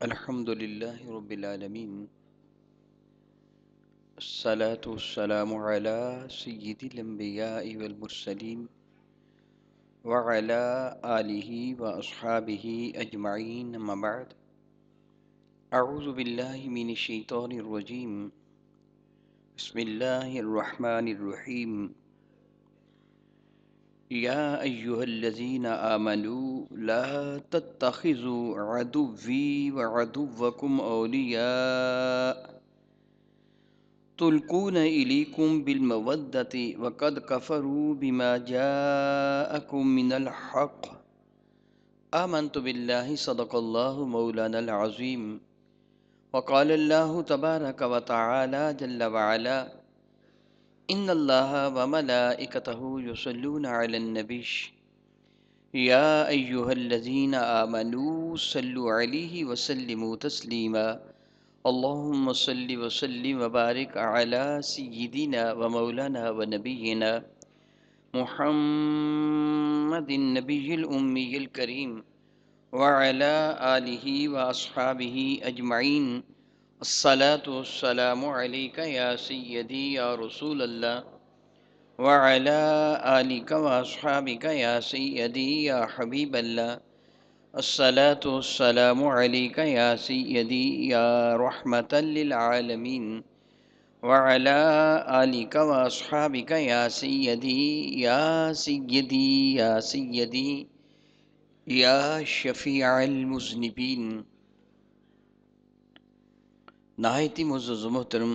الحمد لله رب العالمين الصلاة والسلام على سيد الأنبياء والمرسلين وعلى آله وأصحابه أجمعين أما بعد أعوذ بالله من الشيطان الرجيم بسم الله الرحمن الرحيم يا أيها الذين آمنوا لا تتخذوا عدوي وعدوكم أولياء تلقون إليكم بالمودة وقد كفروا بما جاءكم من الحق آمنت بالله صدق الله مولانا العظيم وقال الله تبارك وتعالى جل وعلا इन अल्लाह वमलाइकतहु युसल्लून Alan नबी या अय्युहल्लज़ीन आमनू सल्लु अलैहि वसल्लिमू तस्लीमा अल्लाहुम्म सल्लि वसल्लिम वबारिक अला सय्यिदिना व मौलाना व नबीना मुहम्मदिन नबील उम्मील करीम व अला आलिहि व अस्हाबिहि अजमाइन الصلاة والسلام عليك يا سيدي يا رسول الله وعلى آلك وأصحابك يا سيدي يا حبيب الله الصلاة والسلام عليك يا سيدي يا رحمة للعالمين وعلى آلك وأصحابك يا سيدي يا سيدي يا سيدي يا شفيع المذنبين नहायती ही मोहतरम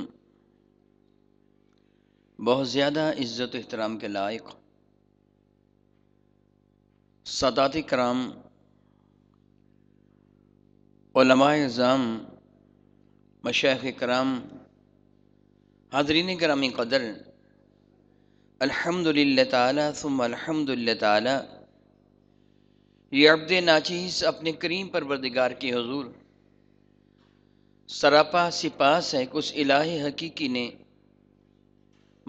बहुत ज़्यादा इज़्ज़त अहतराम के लायक सदात कराम एग्ज़ाम मशाख कराम हाजरीन करामी कदर अल्हम्दुलिल्लाह ताला सुम अल्हम्दुलिल्लाह ताला ये नाचीस अपने करीम परवरदिगार के हजूर सरापा सिपास है कुछ इलाह हकीकी ने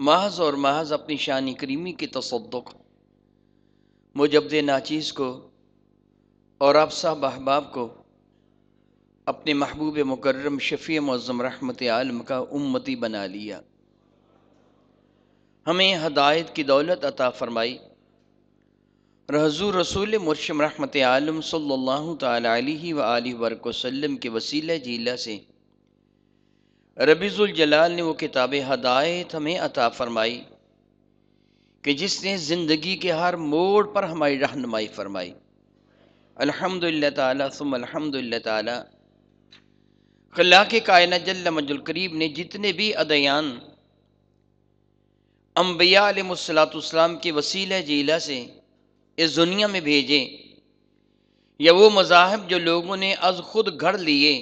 महज और महज अपनी शान करीमी की तसदक मुजबद नाचीज़ को और आप साहब अहबाब को अपने महबूब मुकर्रम शफ़ी मज़म रहमत आलम का उम्मती बना लिया हमें हदायत की दौलत अता फ़रमाई हजूर रसूल मुरशम रहमत आलम सल्ला तली वसलम के वसीला जीला से रबीज़ुलजलाल ने वो किताब हदायत हमें अता फ़रमाई कि जिसने ज़िंदगी के हर मोड़ पर हमारी रहनुमाई फ़रमाई अल्हम्दुलिल्लाह ताला सुम अल्हम्दुलिल्लाह ताला खला के कायन जल्ल मजुल करीब ने जितने भी अदयान अम्बिया अलमसलातम के वसीले जीला से इस दुनिया में भेजे या वो मज़ाहब जो लोगों ने अज खुद घड़ लिए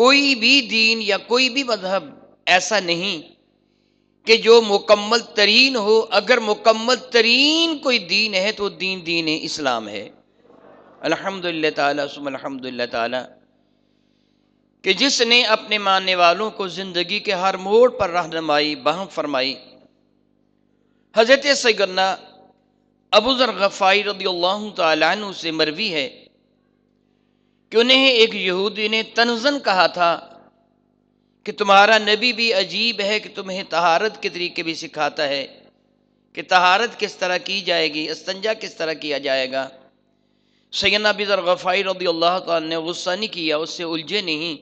कोई भी दीन या कोई भी मज़हब ऐसा नहीं कि जो मुकम्मल तरीन हो अगर मुकम्मल तरीन कोई दीन है तो दीन दीन इस्लाम है अल्हम्दुलिल्लाह ताला कि जिसने अपने मानने वालों को ज़िंदगी के हर मोड़ पर रहनुमाई बहम फरमाई हजरत सगन्ना अबूज़र गफ़ाई रदील्ला तु से मरवी है कि उन्हें एक यहूदी ने तनजन कहा था कि तुम्हारा नबी भी अजीब है कि तुम्हें तहारत के तरीके भी सिखाता है कि तहारत किस तरह की जाएगी अस्तंजा किस तरह किया जाएगा सैन बिजर गफ़ाई रदी अल्लाह ने गुस्सा नहीं किया उससे उलझे नहीं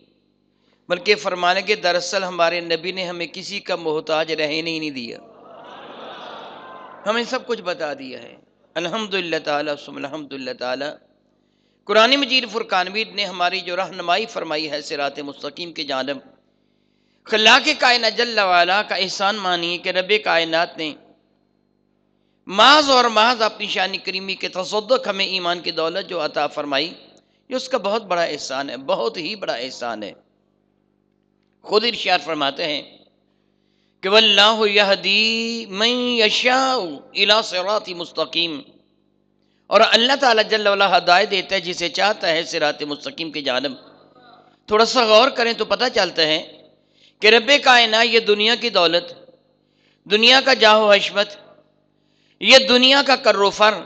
बल्कि फरमाने के दरअसल हमारे नबी ने हमें किसी का मोहताज रहने ही नहीं दिया हमें सब कुछ बता दिया है अलहमदिल्ला तालहमदिल्ला ताली कुरान मजीद फुरकानवीद ने हमारी जो रहनमाई फरमाई है सिरात मस्तकीम की जानब खला के कायन जल्ला का एहसान मानिए कि रब कायनत ने माज और माज अपनी शानी करीमी के तसदक हमें ईमान की दौलत जो अता फरमाई ये उसका बहुत बड़ा एहसान है बहुत ही बड़ा एहसान है खुद इर्शार फरमाते हैं कि वल्लाह यहदी इला मुस्तकीम और अल्लाह ताला जल वाला हदायत देता है जिसे चाहता है सिरात मुस्तकीम की जानब थोड़ा सा गौर करें तो पता चलता है कि रब कायना ये दुनिया की दौलत दुनिया का जाहो हशमत ये दुनिया का कर्रफर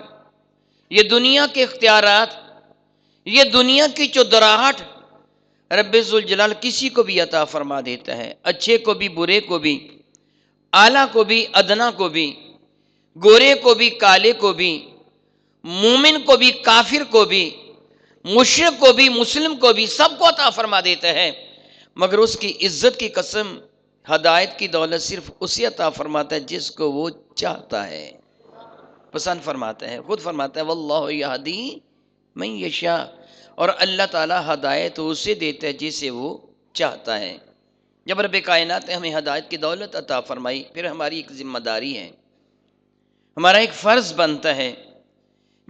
ये दुनिया के इख्तियारत ये दुनिया की चौधराहट रबाल किसी को भी अता फरमा देता है अच्छे को भी बुरे को भी आला को भी अदना को भी गोरे को भी काले को भी मोमिन को भी काफिर को भी मुशरक को भी मुस्लिम को भी सबको अता फरमा देता है मगर उसकी इज्जत की कसम हदायत की दौलत सिर्फ उसी अता फरमाता है जिसको वो चाहता है पसंद फरमाते हैं खुद फरमाता है वल्लाहदी मैं यशा और अल्लाह ताला हदायत उसे देता है जिसे वो चाहता है जब रब कायनत ने हमें हदायत की दौलत अता फरमाई फिर हमारी एक जिम्मेदारी है हमारा एक फ़र्ज़ बनता है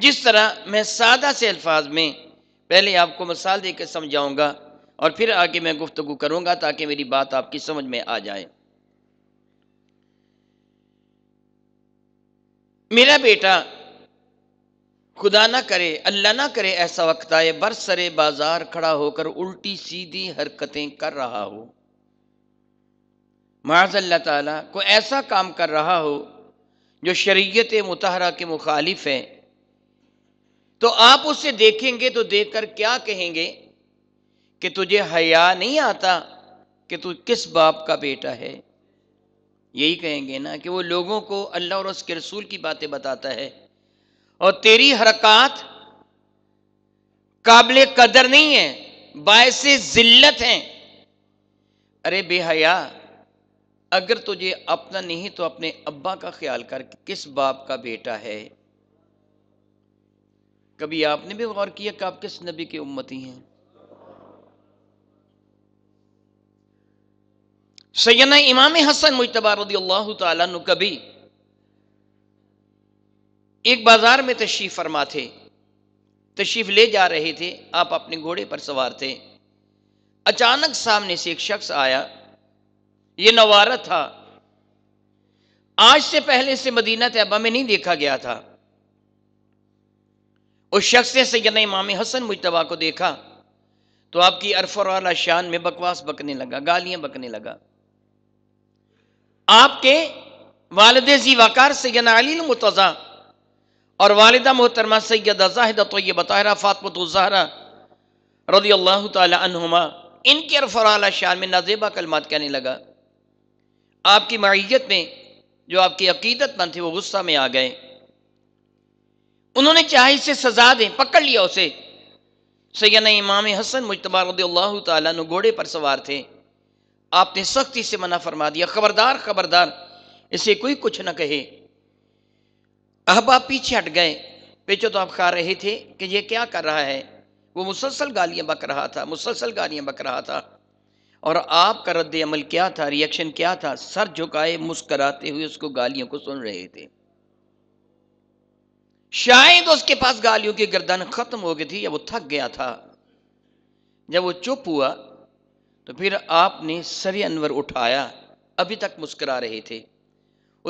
जिस तरह मैं सादा से अल्फाज में पहले आपको मिसाल देकर समझाऊंगा और फिर आगे मैं गुफ्तु करूंगा ताकि मेरी बात आपकी समझ में आ जाए मेरा बेटा खुदा ना करे अल्लाह ना करे ऐसा वक्त आए बरसरे बाजार खड़ा होकर उल्टी सीधी हरकतें कर रहा हो माजल्ला ताला को ऐसा काम कर रहा हो जो शरीयत मतहरा के मुखालिफ है तो आप उसे देखेंगे तो देख कर क्या कहेंगे कि तुझे हया नहीं आता कि तू किस बाप का बेटा है यही कहेंगे ना कि वो लोगों को अल्लाह और उसके रसूल की बातें बताता है और तेरी हरकत काबिल कदर नहीं है बायस जिल्लत हैं अरे बेहया अगर तुझे अपना नहीं तो अपने अब्बा का ख्याल कर किस बाप का बेटा है कभी आपने भी गौर किया कि आप किस नबी की उम्मती हैं सैयना इमाम हसन मुशतबा रदी अल्लाह कभी एक बाजार में तशरीफ फरमा थे तशरीफ ले जा रहे थे आप अपने घोड़े पर सवार थे अचानक सामने से एक शख्स आया ये नवारा था आज से पहले से मदीना तैयबा में नहीं देखा गया था उस शख्स ने सैद इमाम हसन मुशतबा को देखा तो आपकी अरफर शान में बकवास बकने लगा गालियां बकने लगा आपके वालद जी वाकार सैदना मुतज़ा और वालदा मोहतरमा सैदा जाहिदा तोयब तहरा फ़ातमतुलजहरा रदी अल्लाह तुमा इनके अरफर आला शान में नाजेबा कलमात कहने लगा आपकी मीत में जो आपकी अकीदतमंद थी वो गुस्सा में आ गए उन्होंने चाहे इसे सजा दें पकड़ लिया उसे सैन इमाम हसन मुशतबा घोड़े पर सवार थे आपने सख्ती से मना फरमा दिया खबरदार खबरदार इसे कोई कुछ ना कहे अब आप पीछे हट गए पेचो तो आप खा रहे थे कि ये क्या कर रहा है वो मुसलसल गालियां बक रहा था मुसलसल गालियां बक रहा था और आपका रद्द अमल क्या था रिएक्शन क्या था सर झुकाए मुस्कराते हुए उसको गालियों को सुन रहे थे शायद उसके पास गालियों की गर्दन खत्म हो गई थी या वो थक गया था जब वो चुप हुआ तो फिर आपने सर अनवर उठाया अभी तक मुस्करा रहे थे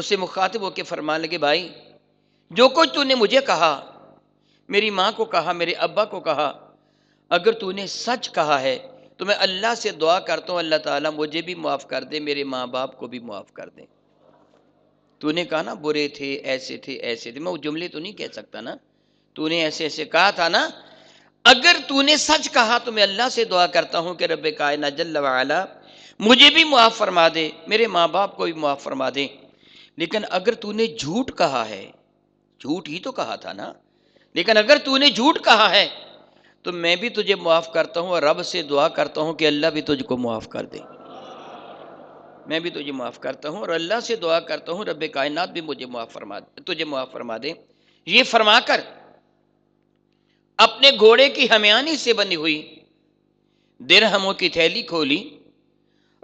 उससे मुखातिब होकर फरमान लगे भाई जो कुछ तूने मुझे कहा मेरी माँ को कहा मेरे अब्बा को कहा अगर तूने सच कहा है तो मैं अल्लाह से दुआ करता हूँ अल्लाह ताला मुझे भी माफ़ कर दे मेरे माँ बाप को भी माफ़ कर दे तूने कहा ना बुरे थे ऐसे थे ऐसे थे मैं वो जुमले तो नहीं कह सकता ना तूने ऐसे ऐसे कहा था ना अगर तूने सच कहा तो मैं अल्लाह से दुआ करता हूँ कि रब कायना जल्ल वाला मुझे भी मुआफ़ फरमा दे मेरे माँ बाप को भी मुआफ़ फरमा दे लेकिन अगर तूने झूठ कहा है झूठ ही तो कहा था ना लेकिन अगर तूने झूठ कहा है तो मैं भी तुझे मुआफ़ करता हूँ और रब से दुआ करता हूँ कि अल्लाह भी तुझको मुआफ़ कर दे मैं भी तुझे माफ़ करता हूँ और अल्लाह से दुआ करता हूँ रब कायनात भी मुझे मुआफ़ फरमा तुझे मुआफ़ फरमा दे ये फरमा कर अपने घोड़े की हमियानी से बनी हुई दिरहमों की थैली खोली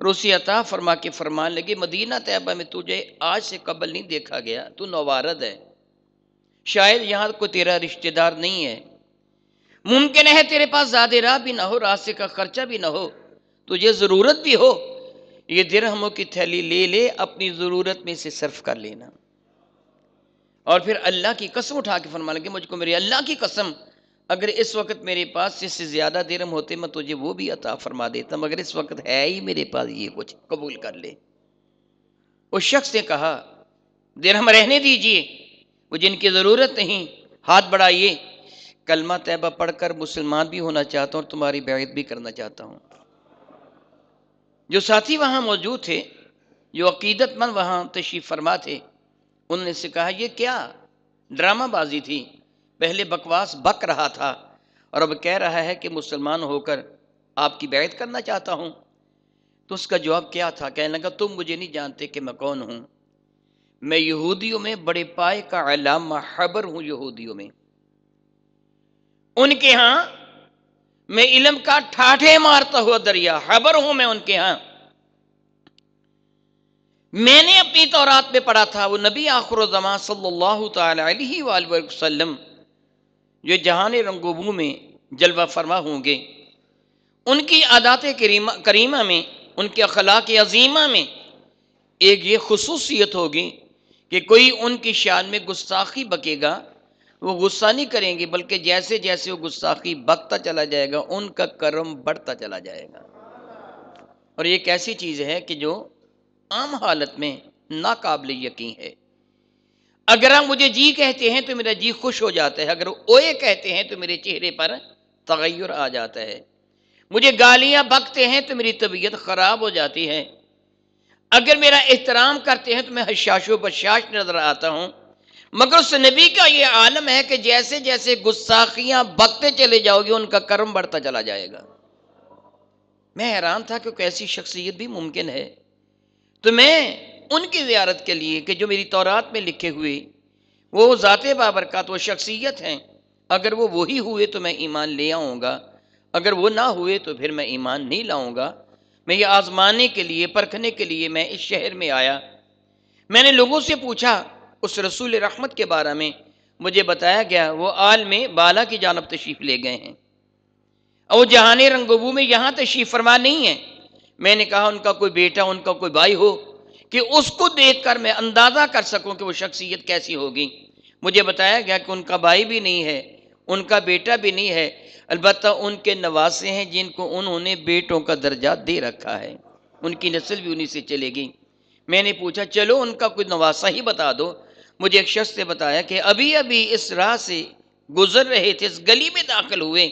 और अता फरमा के फरमान लगी मदीना तैयबा में तुझे आज से कबल नहीं देखा गया तू नवारद है शायद यहाँ कोई तेरा रिश्तेदार नहीं है मुमकिन है तेरे पास ज़्यादा राह भी ना हो रास्ते का खर्चा भी ना हो तुझे ज़रूरत भी हो ये दिरहमों की थैली ले ले अपनी ज़रूरत में से सर्फ कर लेना और फिर अल्लाह की कसम उठा के फरमा लगे मुझको मेरी अल्लाह की कसम अगर इस वक्त मेरे पास इससे ज़्यादा दिरम होते मैं तुझे वो भी अता फरमा देता मगर इस वक्त है ही मेरे पास ये कुछ कबूल कर ले उस शख्स ने कहा दिरहम रहने दीजिए वो जिनकी ज़रूरत नहीं हाथ बढ़ाइए कलमा तैबा पढ़कर मुसलमान भी होना चाहता हूँ और तुम्हारी बैत भी करना चाहता हूँ जो साथी वहाँ मौजूद थे जो अकीदतमंद वहाँ तशीफ फरमा थे उनने से कहा यह क्या ड्रामाबाजी थी पहले बकवास बक रहा था और अब कह रहा है कि मुसलमान होकर आपकी बैत करना चाहता हूँ तो उसका जवाब क्या था कहने लगा तुम मुझे नहीं जानते कि मैं कौन हूँ मैं यहूदियों में बड़े पाए का अलामा खबर हूँ यहूदियों में उनके यहां मैं इलम का ठाठे मारता हुआ दरिया खबर हूं मैं उनके यहां मैंने अपनी तौरात में पढ़ा था वो नबी आखर जमा सल्लल्लाहु अलैहि वसल्लम जो जहान रंगोबू में जलवा फरमा होंगे उनकी आदात करीमा करीमा में उनके अखलाक अजीमा में एक ये खसूसियत होगी कि कोई उनकी शान में गुस्ताखी बकेगा वो गुस्सा नहीं करेंगे बल्कि जैसे जैसे वो गुस्साखी बकता चला जाएगा उनका कर्म बढ़ता चला जाएगा और एक ऐसी चीज़ है कि जो आम हालत में नाकबिल यकीन है अगर आप मुझे जी कहते हैं तो मेरा जी खुश हो जाता है अगर ओए कहते हैं तो मेरे चेहरे पर तगैर आ जाता है मुझे गालियाँ बकते हैं तो मेरी तबीयत ख़राब हो जाती है अगर मेरा एहतराम करते हैं तो मैं हशाशो बशाश नज़र आता हूँ मगर उस नबी का ये आलम है कि जैसे जैसे गुस्साखियां बकते चले जाओगे उनका कर्म बढ़ता चला जाएगा मैं हैरान था कि कैसी शख्सियत भी मुमकिन है तो मैं उनकी ज्यारत के लिए कि जो मेरी तौरात में लिखे हुए वो ज़ात बाबरकत वो शख्सियत हैं अगर वो वही हुए तो मैं ईमान ले आऊँगा अगर वो ना हुए तो फिर मैं ईमान नहीं लाऊँगा मैं ये आज़माने के लिए परखने के लिए मैं इस शहर में आया मैंने लोगों से पूछा उस रसूल रहमत के बारे में मुझे बताया गया वो आल में बाला की जानब तशरीफ ले गए हैं और वो जहान रंगबू में यहाँ तशरीफ फरमा नहीं है मैंने कहा उनका कोई बेटा उनका कोई भाई हो कि उसको देख कर मैं अंदाज़ा कर सकूँ कि वो शख्सियत कैसी होगी मुझे बताया गया कि उनका भाई भी नहीं है उनका बेटा भी नहीं है अलबत् उनके नवासे हैं जिनको उन्होंने बेटों का दर्जा दे रखा है उनकी नस्ल भी उन्हीं से चलेगी मैंने पूछा चलो उनका कोई नवासा ही बता दो मुझे एक शख्स ने बताया कि अभी अभी इस राह से गुजर रहे थे इस गली में दाखिल हुए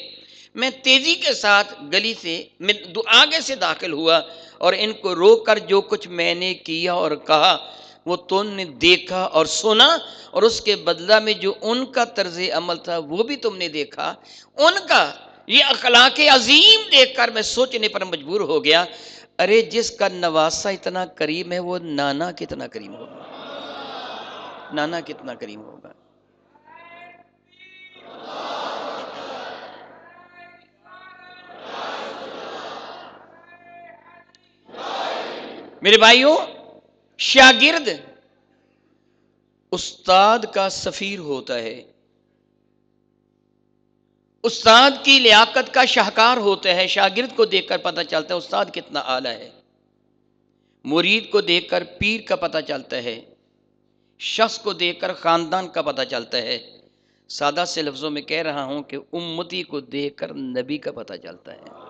मैं तेज़ी के साथ गली से आगे से दाखिल हुआ और इनको रोक कर जो कुछ मैंने किया और कहा वो तो ने देखा और सुना और उसके बदला में जो उनका तर्ज अमल था वो भी तुमने देखा उनका ये अखलाक अजीम देख कर मैं सोचने पर मजबूर हो गया अरे जिसका नवासा इतना करीम है वो नाना कितना करीम होगा नाना कितना करीम होगा मेरे भाइयों शागिर्द उस्ताद का सफीर होता है उस्ताद की लियाकत का शाहकार होता है शागिर्द को देखकर पता चलता है उस्ताद कितना आला है मुरीद को देखकर पीर का पता चलता है शख्स को देखकर ख़ानदान का पता चलता है सादा से लफ्ज़ों में कह रहा हूं कि उम्मती को देखकर नबी का पता चलता है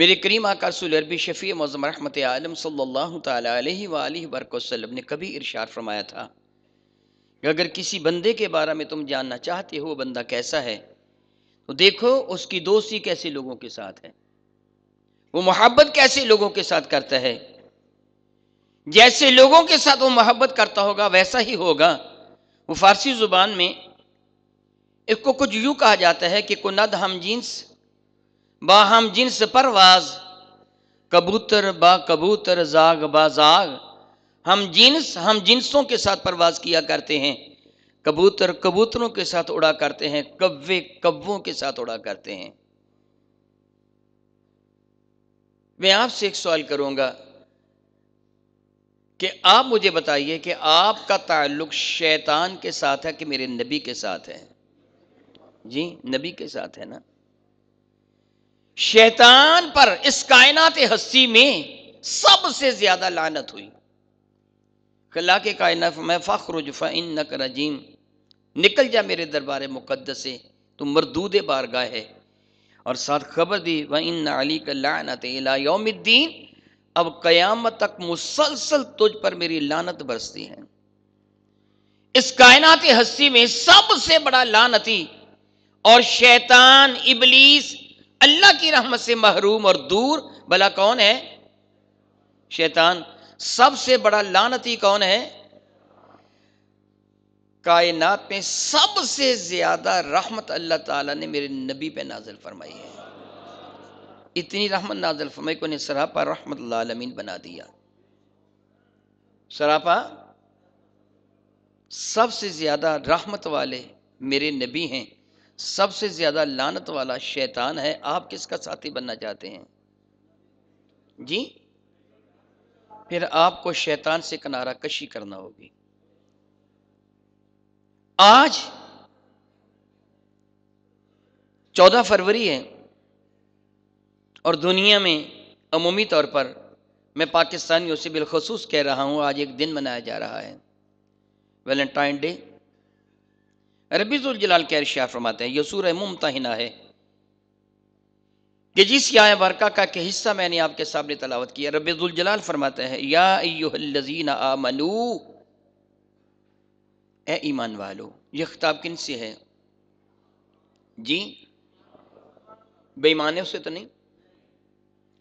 मेरे करीम आकारसूल अरबी शफ़ी मौजम रहमत आलम सल्ला वसलम ने कभी इरशाद फरमाया था कि अगर किसी बंदे के बारे में तुम जानना चाहते हो बंदा कैसा है तो देखो उसकी दोस्ती कैसे लोगों के साथ है वो मोहब्बत कैसे लोगों के साथ करता है जैसे लोगों के साथ वो मोहब्बत करता होगा वैसा ही होगा वो फारसी ज़ुबान में इसको कुछ यूं कहा जाता है कि कुनद हम जींस बा हम जींस परवाज कबूतर बा कबूतर जाग बा जाग हम जींस हम जिन्सों के साथ परवाज किया करते हैं कबूतर कबूतरों के साथ उड़ा करते हैं कव्वे कव्वों के साथ उड़ा करते हैं मैं आपसे एक सवाल करूंगा कि आप मुझे बताइए कि आपका ताल्लुक शैतान के साथ है कि मेरे नबी के साथ है जी नबी के साथ है ना शैतान पर इस कायनात हस्ती में सबसे ज्यादा लानत हुई कला के कायनात में फ़खरुज इन नक रजीम निकल जा मेरे दरबार मुकदस से तो मरदूद बारगाह है और साथ खबर दी व इन अली का लानत यौमद्दीन अब कयामत तक मुसलसल तुझ पर मेरी लानत बरसती है इस कायनाती हस्ती में सबसे बड़ा लानती और शैतान इबलीस अल्लाह की रहमत से महरूम और दूर भला कौन है शैतान सबसे बड़ा लानती कौन है कायनात में सबसे ज्यादा रहमत अल्लाह ताला ने मेरे नबी पे नाजिल फरमाई है इतनी रहमत नाजल फरमाई को ने सरापा रहमत लालमीन बना दिया सरापा सबसे ज़्यादा रहमत वाले मेरे नबी हैं सबसे ज़्यादा लानत वाला शैतान है आप किसका साथी बनना चाहते हैं जी फिर आपको शैतान से किनारा कशी करना होगी आज चौदह फरवरी है और दुनिया में अमूमी तौर पर मैं पाकिस्तानियों से बिलखसूस कह रहा हूँ आज एक दिन मनाया जा रहा है वैलेंटाइन डे रबीज़ुलजलाल के अर्शाह फरमाते हैं यसूर मुमतना है कि जिस या बरका का के हिस्सा मैंने आपके सामने तलावत किया रबीज़ुलजलाल फरमाते हैं याजीन आमनू ए ईमान वालो ये खिताब किन से है जी बेईमानों से तो नहीं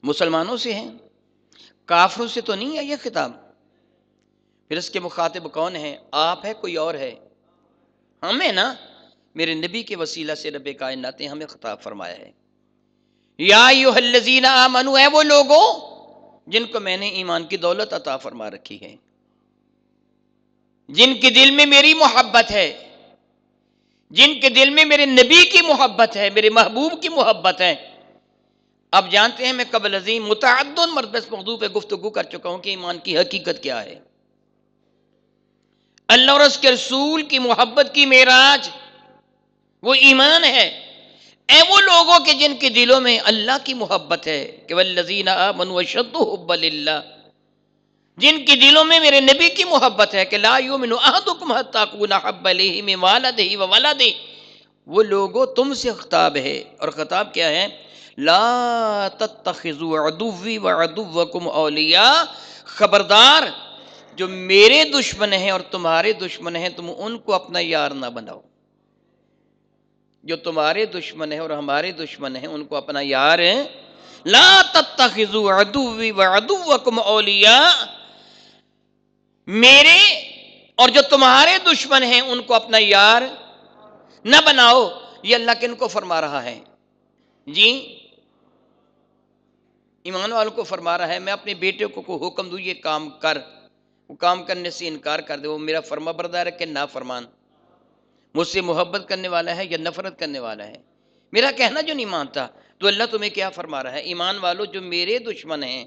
मुसलमानों से हैं काफरों से तो नहीं है यह खिताब फिर इसके मुखातिब कौन है आप है कोई और है हमें ना मेरे नबी के वसीला से रब कायनाते हमें खिताब फरमाया है याजीना मनु है वो लोगों जिनको मैंने ईमान की दौलत अता फरमा रखी है जिनके दिल में मेरी मोहब्बत है जिनके दिल में मेरे नबी की मोहब्बत है मेरे महबूब की मोहब्बत है आप जानते हैं मैं कबल अजीम मुतद मरतब इस पर गुफ्तु कर चुका हूं कि ईमान की हकीकत क्या है अल्लाह के रसूल की मोहब्बत की मेराज वो ईमान है ए वो लोगों के जिनके दिलों में अल्लाह की मोहब्बत है केवल लजीना मनवशदुल्ला जिनके दिलों में मेरे नबी की मोहब्बत है कि ला यू वाला दे वो लोगों तुमसे खताब है और खताब क्या है ला तत्तखिजू अदुवी व खबरदार जो मेरे दुश्मन हैं और तुम्हारे दुश्मन हैं तुम उनको अपना यार ना बनाओ जो तुम्हारे दुश्मन हैं और हमारे दुश्मन हैं उनको अपना यार है ला तत्तखिजू अदुवी व मेरे और जो तुम्हारे दुश्मन हैं उनको अपना यार न बनाओ ये अल्लाह को फरमा रहा है जी ईमान वालों को फरमा रहा है मैं अपने बेटे को, को हुक्म दूँ ये काम कर वो काम करने से इनकार कर दे वो मेरा फरमा बरदार है कि ना फरमान मुझसे मोहब्बत करने वाला है या नफरत करने वाला है मेरा कहना जो नहीं मानता तो अल्लाह तुम्हें क्या फरमा रहा है ईमान वालों जो मेरे दुश्मन हैं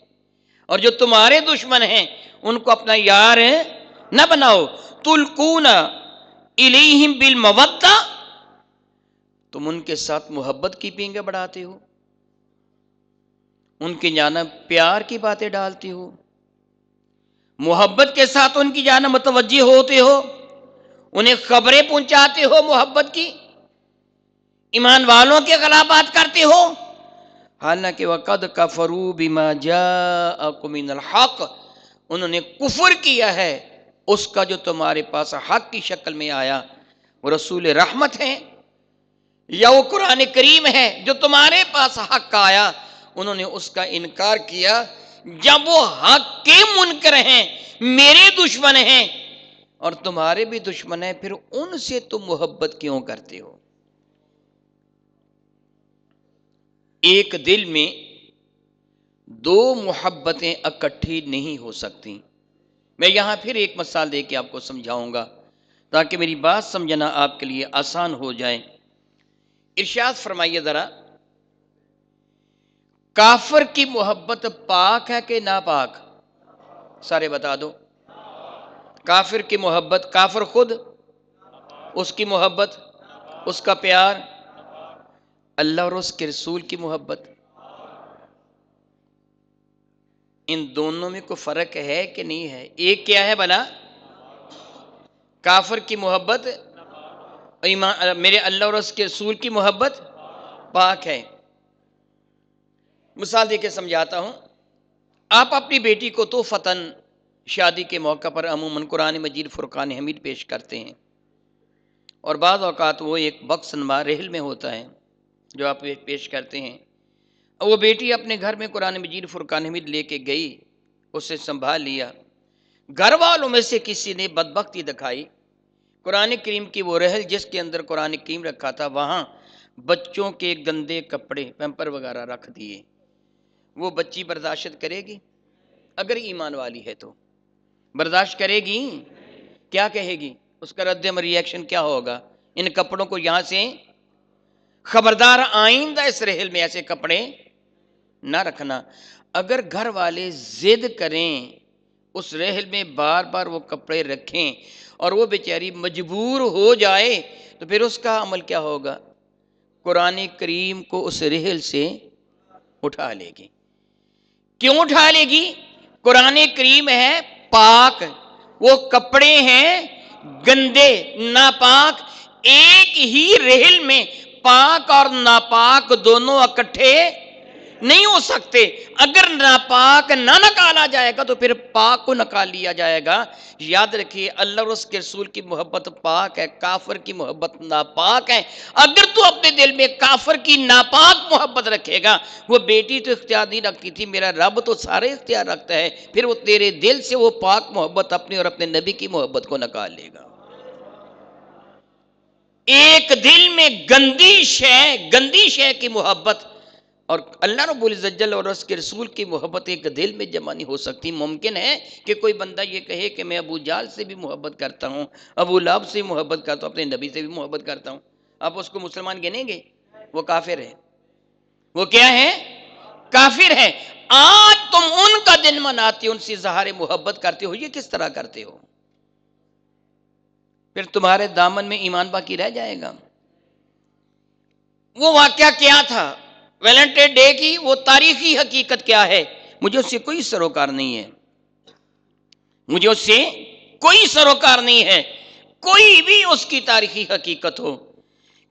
और जो तुम्हारे दुश्मन हैं उनको अपना यार है ना बनाओ तुलकूना इलेहिम बिल मवत्ता तुम उनके साथ मोहब्बत की पींगे बढ़ाते हो उनकी जानब प्यार की बातें डालती हो मोहब्बत के साथ उनकी जानब मतवजी होते हो उन्हें खबरें पहुंचाते हो मोहब्बत की ईमान वालों के खिलाफ बात करते हो हालांकि वक़द का फरूब जामिन हक उन्होंने कुफर किया है उसका जो तुम्हारे पास हक की शक्ल में आया वो रसूल रहमत है या वो कुरान करीम है जो तुम्हारे पास हक का आया उन्होंने उसका इनकार किया जब वो हक के मुनकर हैं मेरे दुश्मन हैं और तुम्हारे भी दुश्मन हैं फिर उनसे तुम मोहब्बत क्यों करते हो एक दिल में दो मोहब्बतें इकट्ठी नहीं हो सकती मैं यहां फिर एक मसाल देके आपको समझाऊंगा ताकि मेरी बात समझना आपके लिए आसान हो जाए इर्शाद फरमाइए ज़रा काफर की मोहब्बत पाक है कि ना पाक सारे बता दो काफिर की मोहब्बत काफर खुद उसकी मोहब्बत उसका प्यार अल्लाह और उसके रसूल की मोहब्बत इन दोनों में कोई फर्क है कि नहीं है एक क्या है भला काफर की मोहब्बत ईमान मेरे अल्लाह और उसके रसूल की मोहब्बत पाक है मिसाल देके समझाता हूँ आप अपनी बेटी को तो फतन शादी के मौका पर अमूमन कुरान मजीद फुरकान हमीद पेश करते हैं और बाद अवकात वो एक बक्स नमा रेहल में होता है जो आप पेश करते हैं वो बेटी अपने घर में कुरान मजीद फुरकान हमीद लेके गई उसे संभाल लिया घर वालों में से किसी ने बदबकती दिखाई कुरान करीम की वो रहल जिसके अंदर कुरान करीम रखा था वहाँ बच्चों के गंदे कपड़े पैम्पर वगैरह रख दिए वो बच्ची बर्दाश्त करेगी अगर ईमान वाली है तो बर्दाश्त करेगी क्या कहेगी उसका रद्दम रिएक्शन क्या होगा इन कपड़ों को यहाँ से खबरदार आइंदा इस रेहल में ऐसे कपड़े ना रखना अगर घर वाले जिद करें उस रेहल में बार बार वो कपड़े रखें और वो बेचारी मजबूर हो जाए तो फिर उसका अमल क्या होगा कुरान करीम को उस रेहल से उठा लेगी क्यों उठा लेगी कुरान करीम है पाक वो कपड़े हैं गंदे नापाक एक ही रेल में पाक और नापाक दोनों इकट्ठे नहीं हो सकते अगर नापाक ना निकाला जाएगा तो फिर पाक को निकाल लिया जाएगा याद रखिए अल्लाह और उसके रसूल की मोहब्बत पाक है काफर की मोहब्बत नापाक है अगर तू अपने दिल में काफर की नापाक मोहब्बत रखेगा वो बेटी तो इख्तियार नहीं रखती थी मेरा रब तो सारे इख्तियार रखता है फिर वो तेरे दिल से वो पाक मोहब्बत अपनी और अपने नबी की मोहब्बत को निकाल लेगा एक दिल में गंदी शय गंदी शय की मोहब्बत और अल्लाह रबुल रबुल्जल और उसके रसूल की मोहब्बत एक दिल में जमानी हो सकती मुमकिन है कि कोई बंदा ये कहे कि मैं अबू जाल से भी मोहब्बत करता हूँ अबू लाभ से मोहब्बत करता हूँ अपने नबी से भी मोहब्बत करता हूँ आप उसको मुसलमान गिनेंगे वो काफिर है वो क्या है काफिर है आज तुम उनका दिन मनाते हो उनसे जहार मोहब्बत करते हो ये किस तरह करते हो फिर तुम्हारे दामन में ईमान बाकी रह जाएगा वो वाक्य क्या था वैलेंटाइन डे की वो तारीखी हकीकत क्या है मुझे उससे कोई सरोकार नहीं है मुझे उससे कोई सरोकार नहीं है कोई भी उसकी तारीखी हकीकत हो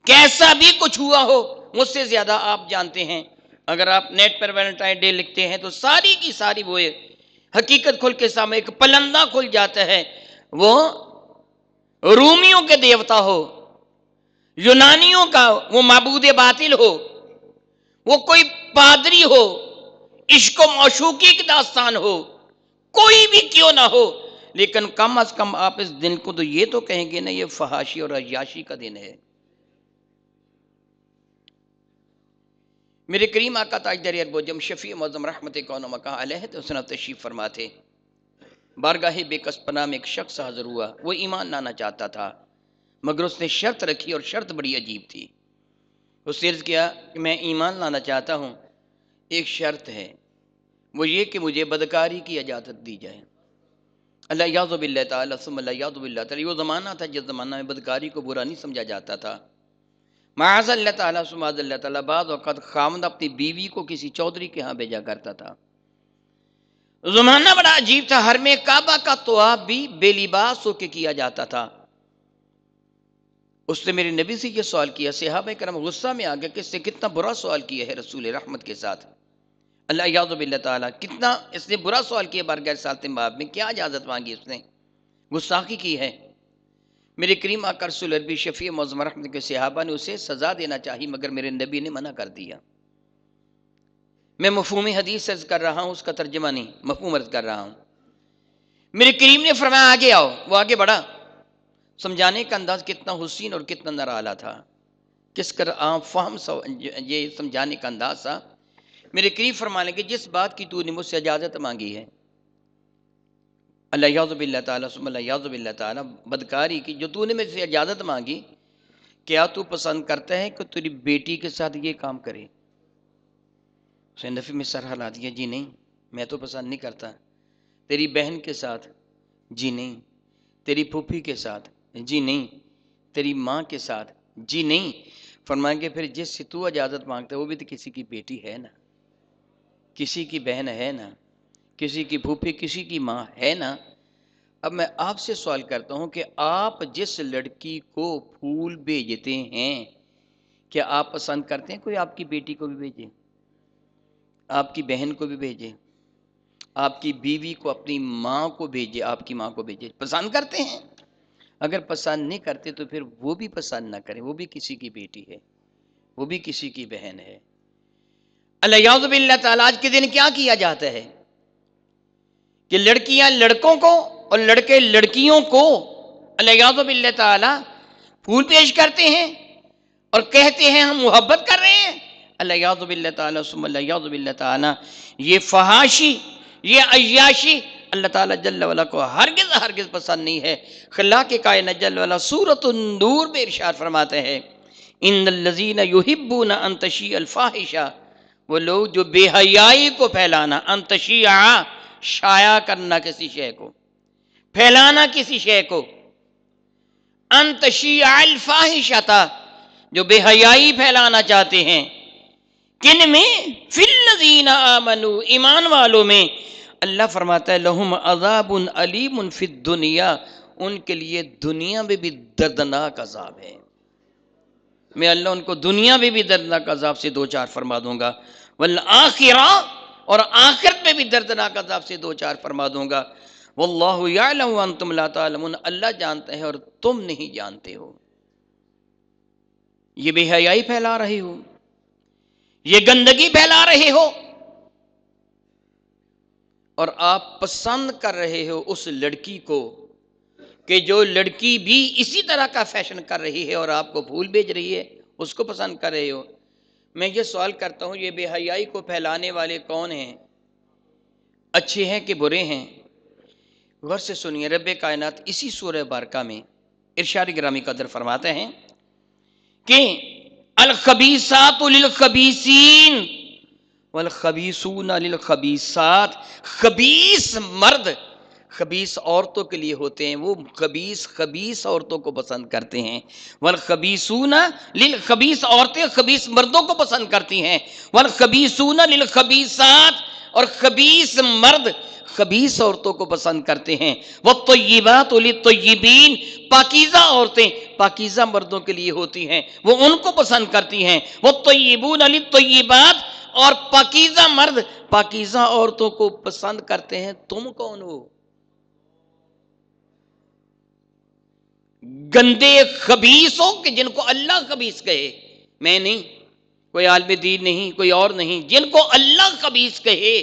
कैसा भी कुछ हुआ हो मुझसे ज्यादा आप जानते हैं अगर आप नेट पर वैलेंटाइन डे लिखते हैं तो सारी की सारी वो हकीकत खुल के सामने एक पलंदा खुल जाता है वो रूमियों के देवता हो यूनानियों का वो मबूद बातिल हो वो कोई पादरी हो इश्को मौशूकी की दास्तान हो कोई भी क्यों ना हो लेकिन कम अज कम आप इस दिन को तो ये तो कहेंगे ना ये फहाशी और अयाशी का दिन है मेरे करीम आका ताजदार अरबोजम शफी मौजम रहमत कौन मकाल तो उसने तशीफ़ फरमा थे बारगाह बेकसपना में एक शख्स हाजिर हुआ वो ईमान लाना चाहता था मगर उसने शर्त रखी और शर्त बड़ी अजीब थी उससे अर्ज़ किया कि मैं ईमान लाना चाहता हूँ एक शर्त है वो ये कि मुझे बदकारी की इजाज़त दी जाए अल्लाह याज़बिल्ला तसमल्लाज़बिल्ला तला वो ज़माना था जिस ज़माना में बदकारी को बुरा नहीं समझा जाता था माजल्ल अल्लाह तसमाज़ल्ला वक़्त खामद अपनी बीवी को किसी चौधरी के यहाँ भेजा करता था ज़माना बड़ा अजीब था हर में काबा का तो भी बेलिबास होकर किया जाता था उसने मेरे नबी से यह सवाल किया सिहाब करम गुस्सा में आ गया कि इसने कितना बुरा सवाल किया है रसूल रहमत के साथ अल्लाह यादबिल्ला ताली कितना इसने बुरा सवाल किया बारगैर सालत बाब में क्या इजाज़त मांगी उसने गुस्साखी की है मेरे करीम आकर सुलरबी शफ़ी मौजम रहमत के सिहाबा ने उसे सज़ा देना चाहिए मगर मेरे नबी ने मना कर दिया मैं मफहूम हदीस अर्ज कर रहा हूँ उसका तर्जमा नहीं मफहूम अर्ज कर रहा हूँ मेरे करीम ने फरमाया आगे आओ वो आगे बढ़ा समझाने का अंदाज कितना हुसिन और कितना नराला था किस कर फहम ये समझाने का अंदाज था मेरे करीब फरमाने लेंगे जिस बात की तूने मुझसे इजाज़त मांगी है अल्लाजबिल्ल तजुबिल्ला बदकारी की जो ने मेरे से इजाज़त मांगी क्या तू पसंद करता है कि तेरी बेटी के साथ ये काम करे उसने नफ़ी में सर हला दिया जी नहीं मैं तो पसंद नहीं करता तेरी बहन के साथ जी नहीं तेरी फूफी के साथ जी नहीं तेरी माँ के साथ जी नहीं फरमाएंगे के फिर जिस तू इजाज़त मांगते वो भी तो किसी की बेटी है ना किसी की बहन है ना किसी की भूपी किसी की माँ है ना अब मैं आपसे सवाल करता हूँ कि आप जिस लड़की को फूल भेजते हैं क्या आप पसंद करते हैं कोई आपकी बेटी को भी भेजे आपकी बहन को भी भेजे आपकी बीवी को अपनी माँ को भेजे आपकी माँ को भेजे पसंद करते हैं अगर पसंद नहीं करते तो फिर वो भी पसंद ना करें वो भी किसी की बेटी है वो भी किसी की बहन है अल्लाह आज के दिन क्या किया जाता है कि लड़कियां लड़कों को और लड़के लड़कियों को अल्लाह ताला फूल पेश करते हैं और कहते हैं हम मोहब्बत कर रहे हैं अल्लाह ये फहाशी ये अयाशी अल्लाह ताला जल्ल वाला को हरगिज़ हरगिज़ पसंद नहीं है खिला के कायन जल वाला सूरत दूर में इरशाद फरमाते हैं इन लजीन युहिबू न अंतशी अल्फाहिशा वो लोग जो बेहयाई को फैलाना अंतशिया शाया करना किसी शे को फैलाना किसी शे को अंतशी अल्फाहिशा था जो बेहयाई फैलाना चाहते हैं किन में फिल्लजीना आमनु ईमान वालों में अल्लाह फरमाता है लहुम अजाब उन अलीम फिद दुनिया उनके लिए दुनिया में भी दर्दनाक अजाब है मैं अल्लाह उनको दुनिया में भी दर्दनाक अजाब से दो चार फरमा दूंगा वल आखिरा और आखिर में भी दर्दनाक अजाब से दो चार फरमा दूंगा वल्लाम तुम लातमन अल्लाह जानते हैं और तुम नहीं जानते हो ये बेहयाई फैला रहे हो ये गंदगी फैला रहे हो और आप पसंद कर रहे हो उस लड़की को कि जो लड़की भी इसी तरह का फैशन कर रही है और आपको भूल भेज रही है उसको पसंद कर रहे हो मैं ये सवाल करता हूँ ये बेहयाई को फैलाने वाले कौन हैं अच्छे हैं कि बुरे हैं गौर से सुनिए रब कायनात इसी सूर्य बारका में इरशाद ग्रामी कदर फरमाते हैं कि तो वल खबीसून खबीसात खबीस मर्द खबीस औरतों के लिए होते हैं वो खबीस खबीस औरतों को पसंद करते हैं वल खबीसून लिल खबीस औरतें खबीस मर्दों को पसंद करती हैं वल खबीसून लिल खबीसात और खबीस मर्द खबीस औरतों को पसंद करते हैं वह तोयबा तो तोयबीन पाकिज़ा औरतें पाकिज़ा मर्दों के लिए होती हैं वो उनको पसंद करती हैं वह तोयबून अली तोयबात और पाकिजा मर्द पाकिजा औरतों को पसंद करते हैं तुम कौन हो गंदे खबीस हो कि जिनको अल्लाह खबीस कहे मैं नहीं कोई आलम दीन नहीं कोई और नहीं जिनको अल्लाह खबीस कहे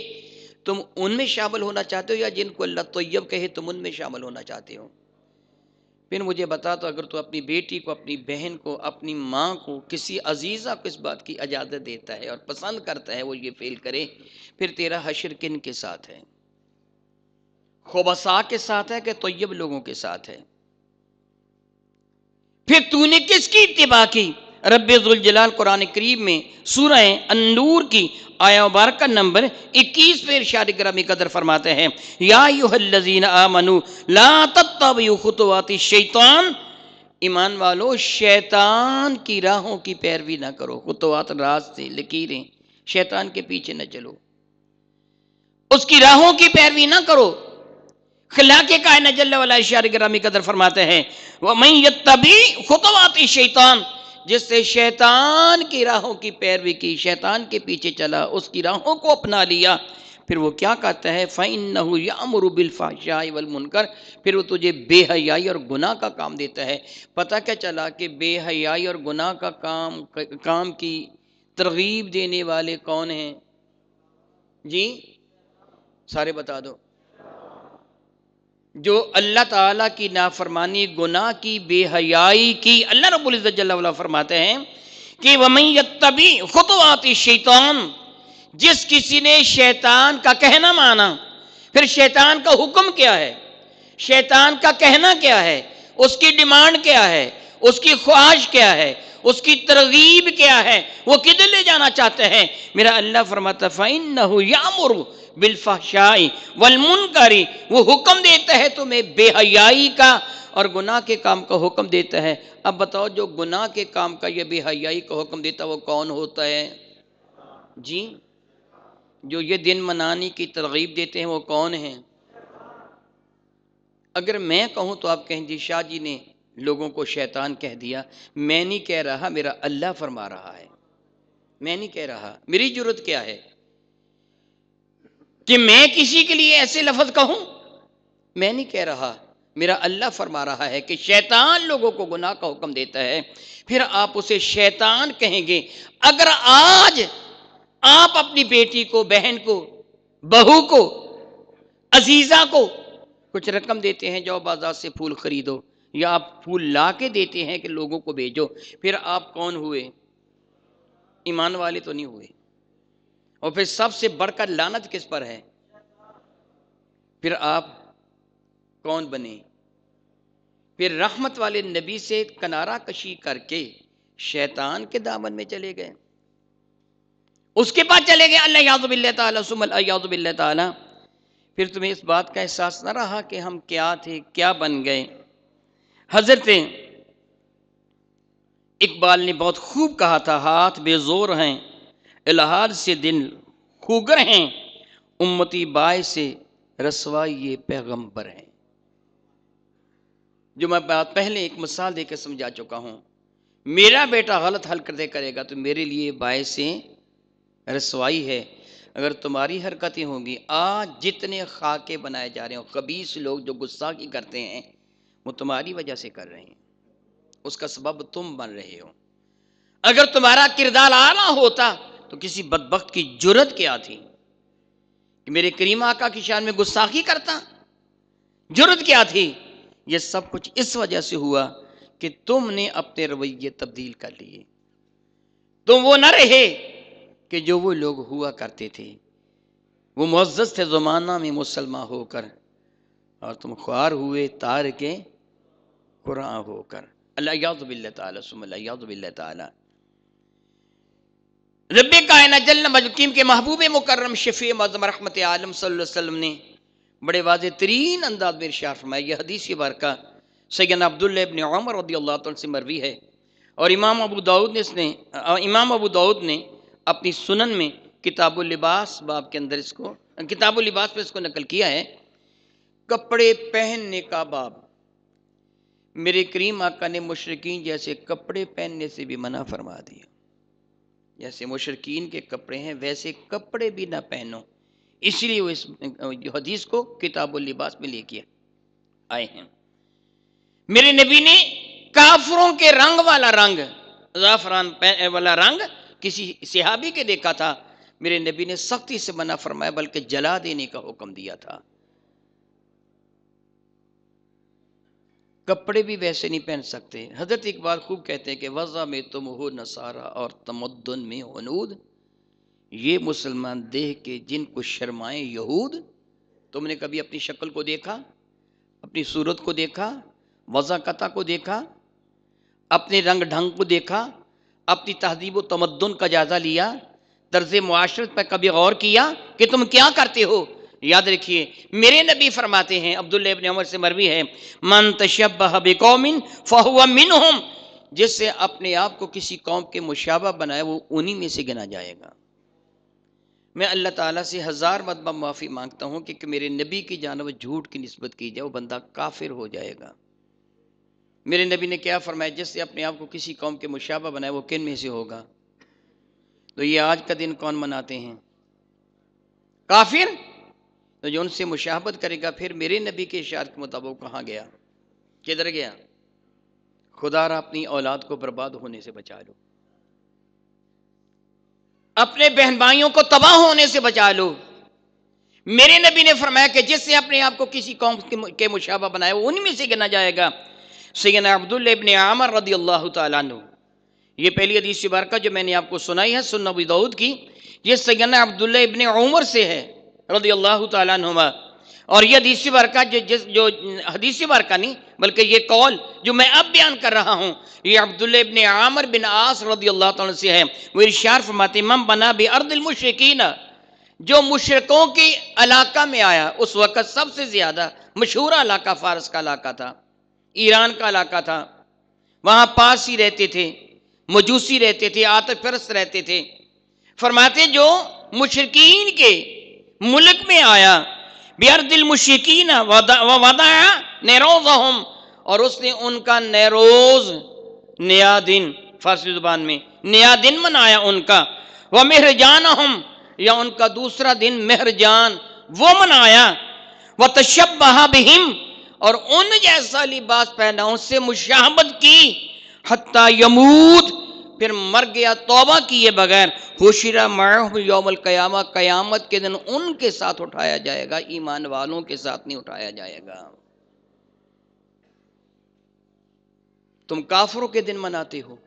तुम उनमें शामिल होना चाहते हो या जिनको अल्लाह तोयब कहे तुम उनमें शामिल होना चाहते हो फिर मुझे बता तो अगर तू अपनी बेटी को अपनी बहन को अपनी माँ को किसी अजीज़ा को इस बात की इजाज़त देता है और पसंद करता है वो ये फेल करे फिर तेरा हशर किन के साथ है खोबसा के साथ है कि तोयब लोगों के साथ है फिर तूने किसकी इतबा की रबाल कुरान करीब में सूरह अनूर की आया मुबारक नंबर इक्कीस पे इरशाद ग्रामी कदर फरमाते हैं या आ मनु ला तत्तबयु शैतान ईमान वालो शैतान की राहों की पैरवी ना करो खुतवात रास्ते लकीरें शैतान के पीछे न चलो उसकी राहों की पैरवी ना करो खिलाके का नजल वाला इशार ग्रामी कदर फरमाते हैं वह मैं तभी खुतवाती शैतान जिससे शैतान की राहों की पैरवी की शैतान के पीछे चला उसकी राहों को अपना लिया फिर वो क्या कहता है फ़ैन वल मुनकर फिर वो तुझे बेहयाई और गुनाह का काम देता है पता क्या चला कि बेहयाई और गुनाह का काम काम की तरगीब देने वाले कौन हैं जी सारे बता दो जो अल्लाह ताला की नाफरमानी गुनाह की बेहयाई की अल्लाह रबुल्ज़त जल्ला फरमाते हैं कि वमई तभी खुद शैतान जिस किसी ने शैतान का कहना माना फिर शैतान का हुक्म क्या है शैतान का कहना क्या है उसकी डिमांड क्या है उसकी ख्वाहिश क्या है उसकी तरगीब क्या है वो किधर ले जाना चाहते हैं मेरा अल्लाह फरमाता फ़ैन न हो या मुर्ग बिलफाशाई वलमुनकारी वो हुक्म देता है तुम्हें बेहयाई का और गुनाह के काम का हुक्म देता है अब बताओ जो गुनाह के काम का या बेहयाई का हुक्म देता वो कौन होता है जी जो ये दिन मनाने की तरगीब देते हैं वो कौन हैं अगर मैं कहूँ तो आप कहें जी शाह जी ने लोगों को शैतान कह दिया मैं नहीं कह रहा मेरा अल्लाह फरमा रहा है मैं नहीं कह रहा मेरी जरूरत क्या है कि मैं किसी के लिए ऐसे लफज कहूं मैं नहीं कह रहा मेरा अल्लाह फरमा रहा है कि शैतान लोगों को गुनाह का हुक्म देता है फिर आप उसे शैतान कहेंगे अगर आज आप अपनी बेटी को बहन को बहू को अजीज़ा को कुछ रकम देते हैं जाओ बाजार से फूल खरीदो या आप फूल ला के देते हैं कि लोगों को भेजो फिर आप कौन हुए ईमान वाले तो नहीं हुए और फिर सबसे बढ़कर लानत किस पर है फिर आप कौन बने फिर रहमत वाले नबी से कनारा कशी करके शैतान के दामन में चले गए उसके बाद चले गए अल्लाह यादबिल्ला फिर तुम्हें इस बात का एहसास ना रहा कि हम क्या थे क्या बन गए हजरत इकबाल ने बहुत खूब कहा था हाथ बेजोर हैं इलाहाद से दिल खूगर हैं उम्मती बाय से रसवा ये पैगंबर हैं जो मैं बात पहले एक मिसाल देकर समझा चुका हूँ मेरा बेटा गलत हल कर दे करेगा तो मेरे लिए बाय से रसवाई है अगर तुम्हारी हरकतें होंगी आज जितने खाके बनाए जा रहे हो कबीस लोग जो गुस्सा की करते हैं वो तुम्हारी वजह से कर रहे हैं उसका सबब तुम बन रहे हो अगर तुम्हारा किरदार आना होता तो किसी बदबक की जुरत क्या थी कि मेरे करीम आका की शान में गुस्साखी करता जुरत क्या थी ये सब कुछ इस वजह से हुआ कि तुमने अपने रवैये तब्दील कर लिए तुम वो ना रहे कि जो वो लोग हुआ करते थे वो मुजस थे ज़माना में मुसलमान होकर और तुम ख्वार हुए तार के कुरान होकर अल्लाह याद बिल्ल तुम अल्लाह याद बिल्ल रब कायन मजकीम के महबूब मुकर्रम शफ़ी मज़म रहमत आलम सल्लम ने बड़े वाज तरीन अंदाज में शार फरमाया यह हदीस बारका सैन अब्दुल्बन अमर अल्लाह से मरवी है और इमाम अबू दाऊद ने इसने इमाम अबू दाऊद ने अपनी सुनन में किताबुलबास बाब के अंदर इसको लिबास पर इसको नकल किया है कपड़े पहनने का बाब मेरे करीम आका ने मुशरकिन जैसे कपड़े पहनने से भी मना फरमा दिया जैसे मुशरकिन के कपड़े हैं वैसे कपड़े भी ना पहनो इसलिए वो इस हदीस को किताब लिबास में लेके आए हैं मेरे नबी ने काफरों के रंग वाला रंग जाफरान वाला रंग किसी सिहाबी के देखा था मेरे नबी ने सख्ती से मना फरमाया बल्कि जला देने का हुक्म दिया था कपड़े भी वैसे नहीं पहन सकते हजरत इकबाल खूब कहते हैं कि वज़ा में तुम हो नसारा और तमद्दन में हनूद ये मुसलमान देह के जिनको शर्माए यहूद तुमने कभी अपनी शक्ल को देखा अपनी सूरत को देखा वज़ाकता को देखा अपने रंग ढंग को देखा अपनी तहजीब तमद्दन का जायज़ा लिया तर्ज माशरत पर कभी गौर किया कि तुम क्या करते हो याद रखिए मेरे नबी फरमाते हैं अब्दुल्ला इबन उमर से मरवी है मन तशब्बह बिकौमिन फहुआ मिनहुम जिससे अपने आप को किसी कौम के मुशाबा बनाए वो उन्हीं में से गिना जाएगा मैं अल्लाह ताला से हज़ार मतबा माफ़ी मांगता हूँ कि, कि मेरे नबी की जानब झूठ की नस्बत की जाए वो बंदा काफिर हो जाएगा मेरे नबी ने क्या फरमाया जिससे अपने आप को किसी कौम के मुशाबा बनाए वो किन में से होगा तो ये आज का दिन कौन मनाते हैं काफिर तो जो उनसे मुशाहबत करेगा फिर मेरे नबी के इशार के मुताबिक कहाँ गया किधर गया खुदा अपनी औलाद को बर्बाद होने से बचा लो अपने बहन भाइयों को तबाह होने से बचा लो मेरे नबी ने फरमाया कि जिससे अपने आप को किसी कौम के मुशाबा बनाया उनमें से गिना जाएगा सैन अब्दुल इबन आमर रदी अल्लाह तु ये पहली हदीस बार का जो मैंने आपको सुनाई है सुन्न नबी दाऊद की ये सैन अब्दुल्ला इबन उमर से है रदी अल्लाह तुमा और यह हदीसी बरका जो जिस जो हदीसी बरका नहीं बल्कि ये कौल जो मैं अब बयान कर रहा हूँ ये अब्दुल्ल इबन आमर बिन आस रदी अल्लाह से है वो इरशार फरमाते मम बना बे अर्दमशिकीन जो मुशरकों के इलाका में आया उस वक़्त सबसे ज़्यादा मशहूर इलाका फ़ारस का इलाका था ईरान का इलाका था वहाँ पास ही रहते थे मजूसी रहते थे आतफ परस्त रहते थे फरमाते जो मुशरकिन के मुल्क में आया दिल मुशीन वदा नरोज हम और उसने उनका नरोज नया दिन फारसी जुबान में नया दिन मनाया उनका वह मेहरजान अहम या उनका दूसरा दिन मेहरजान वो मनाया वह बहा बिहिम और उन जैसा लिबास पहना उससे मुशाहबत की हत्या यमूत फिर मर गया तोबा किए बगैर होशिरा मरहम यौमल कयामा कयामत के दिन उनके साथ उठाया जाएगा ईमान वालों के साथ नहीं उठाया जाएगा तुम काफरों के दिन मनाते हो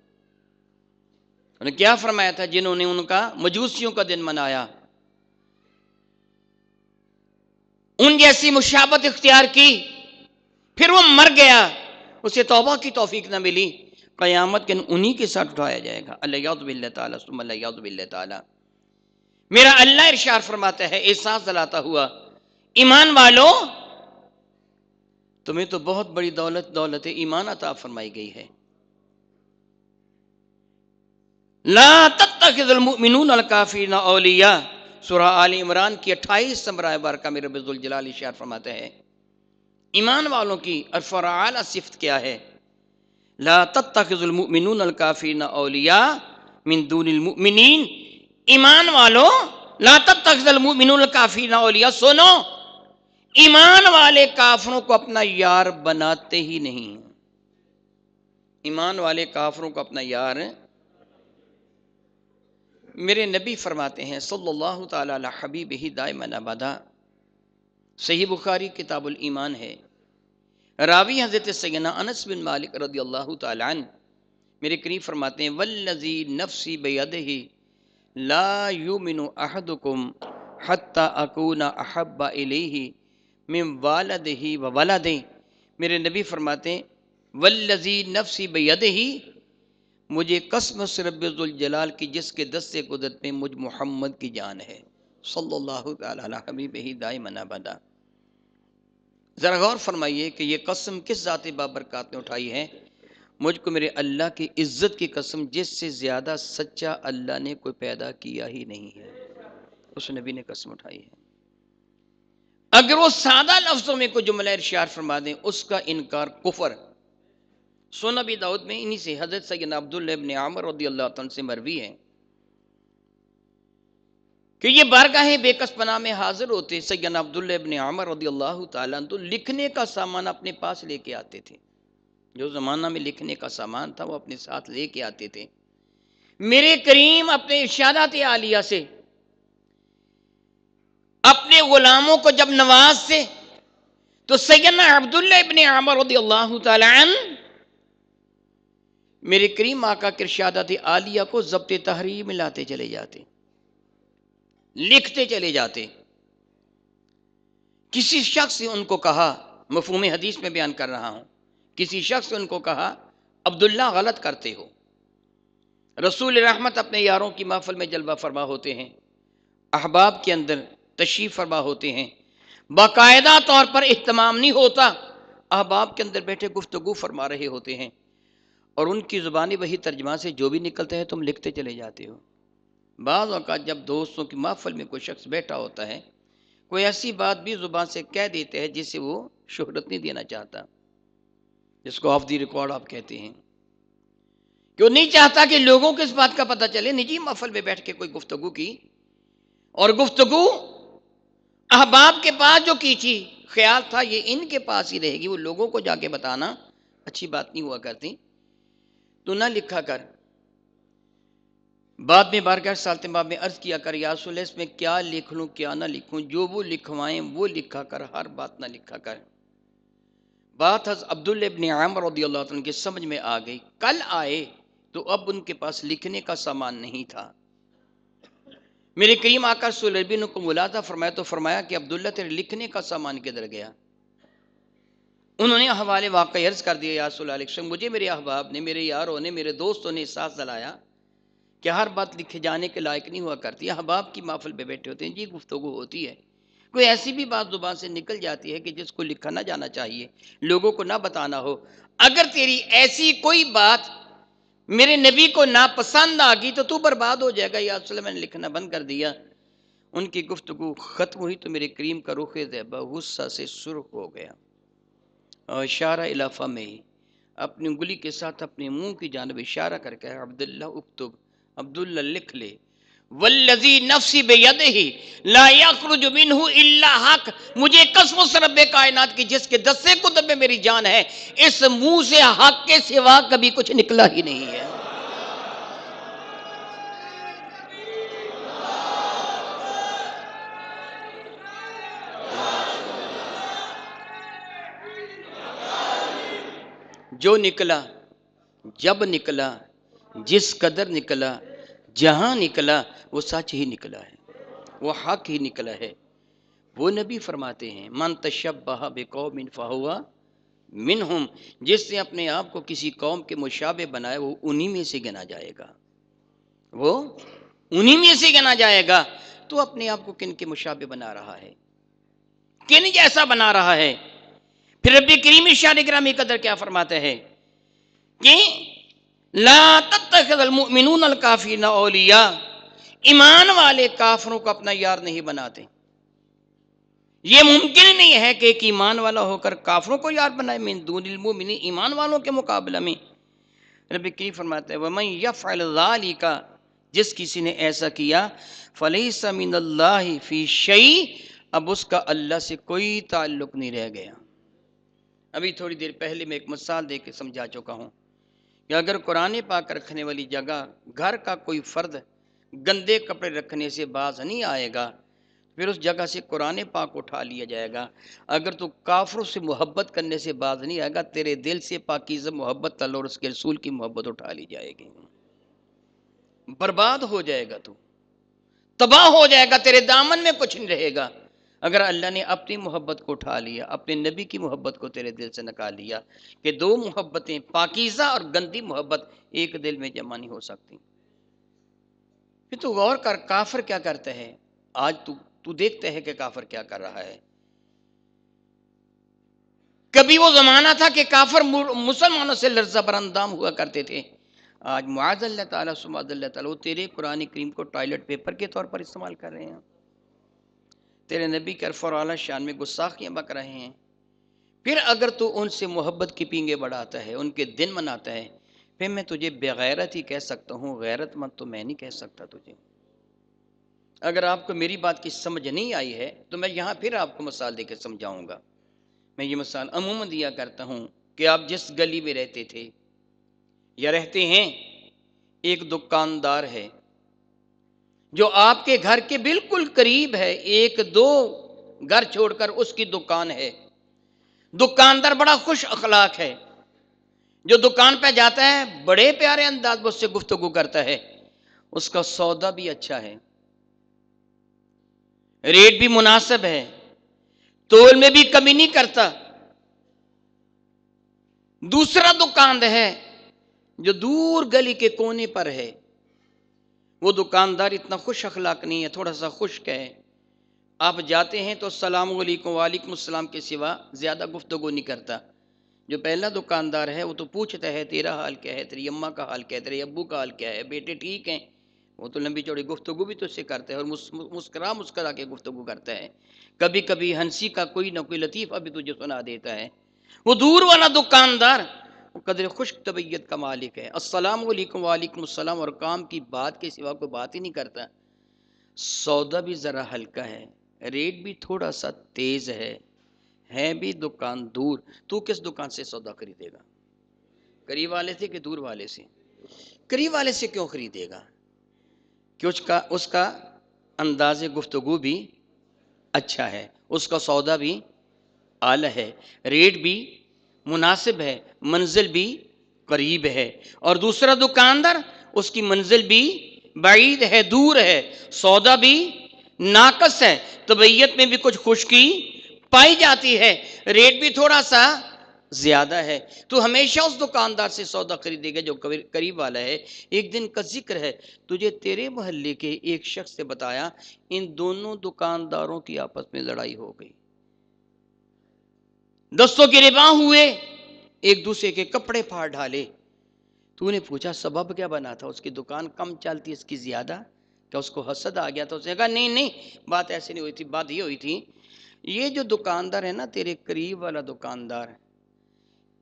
उन्हें क्या फरमाया था जिन्होंने उनका मजूसियों का दिन मनाया उन जैसी मुशाबत इख्तियार की फिर वो मर गया उसे तोबा की तोफीक ना मिली क़यामत के उन्हीं के साथ उठाया जाएगा अल्लाउदबिल्ल तल्लाउदबिल्ल मेरा अल्लाह इरशार फरमाता है एहसास दलाता हुआ ईमान वालों तुम्हें तो बहुत बड़ी दौलत दौलत ईमान अता फरमाई गई है ला तत्मिन सुरा आल इमरान की अट्ठाईस बार का मेरे बजुल जलाल इशार फरमाते हैं ईमान वालों की अरफराल सिफत क्या है ला तत्तखजुलमिन अलकाफिन अलिया मिनदूनमिन ईमान वालों ला तत्तखजुलमिन अलकाफिन अलिया सुनो ईमान वाले काफरों को अपना यार बनाते ही नहीं ईमान वाले काफरों को अपना यार मेरे नबी फरमाते हैं सल्लल्लाहु ताला हबीब ही दाय मनाबादा सही बुखारी किताबुल ईमान है रावी हज़रत सैना अनस बिन मालिक रदी अल्लाह तन मेरे करीब फरमाते हैं नज़ी नफसी बद ही ला यू मिनु अहदुकुम हत्ता अकूना अहब्बा इलेही मिम वालद ही व वालद मेरे नबी फरमाते हैं नज़ी नफसी बद ही मुझे कसम सरबुलजलाल की जिसके दस्ते कुदरत में मुझ मोहम्मद की जान है सल्ला अलैहि वसल्लम हबीब ही दाई मना बदा ज़रा गौर फरमाइए कि ये कसम किस ज़ात बाबरकत ने उठाई है मुझको मेरे अल्लाह की इज्जत की कसम जिससे ज़्यादा सच्चा अल्लाह ने कोई पैदा किया ही नहीं है उस नबी ने कसम उठाई है अगर वो सादा लफ्ज़ों में कोई जुमला इर्शार फरमा दें उसका इनकार कुफर सोना दाऊद में इन्हीं से हजरत सैन अब्दुल्लाबन आमर और से मरवी है कि ये बारगाह बेकसपना में हाजिर होते सैन अब्दुल्लाबन आमर रदील्ला तो लिखने का सामान अपने पास लेके आते थे जो ज़माना में लिखने का सामान था वो अपने साथ लेके आते थे मेरे करीम अपने इशादात आलिया से अपने गुलामों को जब नवाज से तो सैन अब्दुल्ल इबन आमर अल्लाह तन मेरे करीम आका किरशादात आलिया को जब्त तहरीर में लाते चले जाते लिखते चले जाते किसी शख्स ने उनको कहा मफहम हदीस में बयान कर रहा हूं किसी शख्स ने उनको कहा अब्दुल्ला गलत करते हो रसूल रहमत अपने यारों की महफल में जलवा फरमा होते हैं अहबाब के अंदर तशीफ फरमा होते हैं बाकायदा तौर पर अहतमाम नहीं होता अहबाब के अंदर बैठे गुफ्तगु फरमा रहे होते हैं और उनकी ज़ुबानी वही तर्जमा से जो भी निकलते हैं तुम लिखते चले जाते हो बाज़ अवत जब दोस्तों की महफल में कोई शख्स बैठा होता है कोई ऐसी बात भी ज़ुबान से कह देते हैं जिसे वो शहरत नहीं देना चाहता जिसको ऑफ दी रिकॉर्ड आप कहते हैं क्यों नहीं चाहता कि लोगों को इस बात का पता चले निजी महफल में बैठ के कोई गुफ्तगु की और गुफ्तगु अहबाब के पास जो की थी ख्याल था ये इनके पास ही रहेगी वो लोगों को जाके बताना अच्छी बात नहीं हुआ करती तो ना लिखा कर बाद में बारगाह बाद में अर्ज़ किया कर यासुल में क्या लिख लूँ क्या ना लिखूँ जो वो लिखवाएं वो लिखा कर हर बात ना लिखा कर बात हज अब्दुल इबन आमर रदी के समझ में आ गई कल आए तो अब उनके पास लिखने का सामान नहीं था मेरे करीम आकर सुलरबिन को था फरमाया तो फरमाया कि अब्दुल्ला तेरे लिखने का सामान किधर गया उन्होंने हवाले वाकई अर्ज कर दिया यासुल मुझे मेरे अहबाब ने मेरे यारों ने मेरे दोस्तों ने साथ दिलाया कि हर बात लिखे जाने के लायक नहीं हुआ करती है की माफल पे बैठे होते हैं जी गुफ्तु होती है कोई ऐसी भी बात जुबान से निकल जाती है कि जिसको लिखा ना जाना चाहिए लोगों को ना बताना हो अगर तेरी ऐसी कोई बात मेरे नबी को नापसंद आ गई तो तू बर्बाद हो जाएगा या असल मैंने लिखना बंद कर दिया उनकी गुफ्तु ख़त्म हुई तो मेरे करीम का रुख जैबा गुस्सा से सुरख हो गया और इशारा इलाफा में ही अपनी उंगली के साथ अपने मुंह की जानब इशारा करके अब्दुल्ला उकतुब अब्दुल्ला लिख ले वल्लजी नफसी बेयद ही लायाखरुज मिनहु इल्ला हक मुझे कसम सरब कायनात की जिसके दस्से कुतब में मेरी जान है इस मुंह से हक के सिवा कभी कुछ निकला ही नहीं है जो निकला जब निकला जिस कदर निकला जहां निकला वो सच ही निकला है वो हक ही निकला है वो नबी फरमाते हैं मन तशब बहा बेकौ मिन फ़ाहुआ मिन हम जिसने अपने आप को किसी कौम के मुशाबे बनाए वो उन्हीं में से गिना जाएगा वो उन्हीं में से गिना जाएगा तो अपने आप को किन के मुशाबे बना रहा है किन जैसा बना रहा है फिर रबी करीम शाह कदर क्या फरमाते हैं कि ला तत्मिन काफी ईमान वाले काफरों को अपना यार नहीं बनाते ये मुमकिन नहीं है कि एक ईमान वाला होकर काफरों को यार बनाए मिन ईमान वालों के मुकाबला में रब की फरमाते हैं वमई यफ़ाली का जिस किसी ने ऐसा किया फ़ली समिन फ़ी शई अब उसका अल्लाह से कोई ताल्लुक नहीं रह गया अभी थोड़ी देर पहले मैं एक मिसाल दे के समझा चुका हूँ या अगर कुरान पाक रखने वाली जगह घर का कोई फ़र्द गंदे कपड़े रखने से बाज नहीं आएगा फिर उस जगह से कुरान पाक उठा लिया जाएगा अगर तो काफर से मोहब्बत करने से बाज नहीं आएगा तेरे दिल से पाकिज़ मोहब्बत अल्लाह और उसके रसूल की मोहब्बत उठा ली जाएगी बर्बाद हो जाएगा तू तबाह हो जाएगा तेरे दामन में कुछ नहीं रहेगा अगर अल्लाह ने अपनी मोहब्बत को उठा लिया अपने नबी की मोहब्बत को तेरे दिल से निकाल लिया कि दो मोहब्बतें पाकिज़ा और गंदी मोहब्बत एक दिल में जमा नहीं हो सकती फिर तू गौर कर काफर क्या करते हैं आज तू तू देखते है कि काफर क्या कर रहा है कभी वो जमाना था कि काफर मुसलमानों से लर्जा हुआ करते थे आज मुआज़ अल्लाह तुम तेरे पुरानी क्रीम को टॉयलेट पेपर के तौर पर इस्तेमाल कर रहे हैं तेरे नबी के अरफर शान में गुस्साखियाँ बक रहे हैं फिर अगर तू उनसे मोहब्बत की पींगे बढ़ाता है उनके दिन मनाता है फिर मैं तुझे बेगैरत ही कह सकता हूँ गैरत मत तो मैं नहीं कह सकता तुझे अगर आपको मेरी बात की समझ नहीं आई है तो मैं यहाँ फिर आपको मसाल देकर समझाऊंगा मैं ये मसाल अमूमन दिया करता हूँ कि आप जिस गली में रहते थे या रहते हैं एक दुकानदार है जो आपके घर के बिल्कुल करीब है एक दो घर छोड़कर उसकी दुकान है दुकानदार बड़ा खुश अखलाक है जो दुकान पर जाता है बड़े प्यारे अंदाज में उससे गुफ्तगु करता है उसका सौदा भी अच्छा है रेट भी मुनासिब है तोल में भी कमी नहीं करता दूसरा दुकान है जो दूर गली के कोने पर है वो दुकानदार इतना खुश अखलाक नहीं है थोड़ा सा खुश्क है आप जाते हैं तो सलाम वालेकुम सलाम के सिवा ज़्यादा गुफ्तगु नहीं करता जो पहला दुकानदार है वो तो पूछता है तेरा हाल क्या है तेरी अम्मा का हाल क्या है तेरे अबू का हाल क्या है बेटे ठीक हैं वो तो लंबी चौड़ी गुफ्तगु भी तो उससे करता है और मुस्करा मुस्करा के गुफ्तगु करता है कभी कभी हंसी का कोई ना कोई लतीफ़ा भी तुझे सुना देता है वो दूर वाला दुकानदार कदर खुश तबीयत का मालिक है अस्सलाम वालेकुम वालेकुम और काम की बात के सिवा कोई बात ही नहीं करता सौदा भी ज़रा हल्का है रेट भी थोड़ा सा तेज़ है है भी दुकान दूर तू किस दुकान से सौदा खरीदेगा करीब वाले से कि दूर वाले से करीब वाले से क्यों खरीदेगा क्यों उसका उसका अंदाज गुफ्तगु भी अच्छा है उसका सौदा भी आला है रेट भी मुनासिब है मंजिल भी करीब है और दूसरा दुकानदार उसकी मंजिल भी बाईद है दूर है सौदा भी नाकस है तबीयत में भी कुछ खुशकी पाई जाती है रेट भी थोड़ा सा ज्यादा है तो हमेशा उस दुकानदार से सौदा खरीदेगा जो करीब वाला है एक दिन का जिक्र है तुझे तेरे मोहल्ले के एक शख्स से बताया इन दोनों दुकानदारों की आपस में लड़ाई हो गई दोस्तों के रिबा हुए एक दूसरे के कपड़े फाड़ डाले तूने पूछा सबब क्या बना था उसकी दुकान कम चलती इसकी ज़्यादा क्या उसको हसद आ गया था उसने कहा नहीं नहीं बात ऐसी नहीं हुई थी बात ये हुई थी ये जो दुकानदार है ना तेरे करीब वाला दुकानदार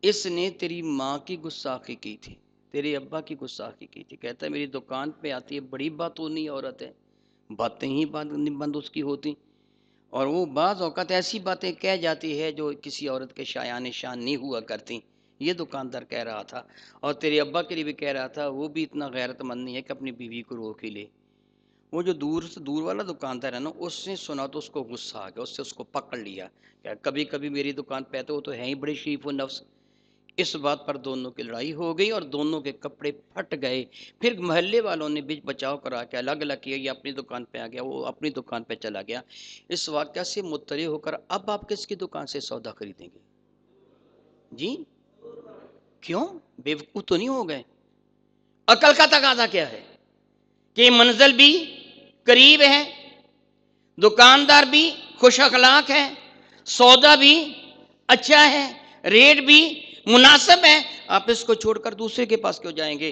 इसने तेरी माँ की गुस्साखी की थी तेरे अब्बा की गुस्साखी की थी कहता है मेरी दुकान पे आती है बड़ी बात होनी औरत है बातें ही बंद उसकी होती और वो बाज़ अवकात ऐसी बातें कह जाती है जो किसी औरत के शाया शान नहीं हुआ करती ये दुकानदार कह रहा था और तेरे अब्बा के लिए भी कह रहा था वो भी इतना गैरतमंद नहीं है कि अपनी बीवी को रोक ही ले वो जो दूर से दूर वाला दुकानदार है ना उसने सुना तो उसको गुस्सा आ गया उससे उसको पकड़ लिया क्या कभी कभी मेरी दुकान पे तो वो तो है ही बड़े शरीफ व नफ्स इस बात पर दोनों की लड़ाई हो गई और दोनों के कपड़े फट गए फिर मोहल्ले वालों ने बीच बचाव करा के अलग अलग किया ये अपनी दुकान पे आ गया वो अपनी दुकान पे चला गया इस वाक्य से मुतर होकर अब आप किसकी दुकान से सौदा खरीदेंगे जी क्यों बेवकूफ़ तो नहीं हो गए अकल का तकाजा क्या है कि मंजिल भी करीब है दुकानदार भी खुश अखलाक है सौदा भी अच्छा है रेट भी मुनासिब है आप इसको छोड़कर दूसरे के पास क्यों जाएंगे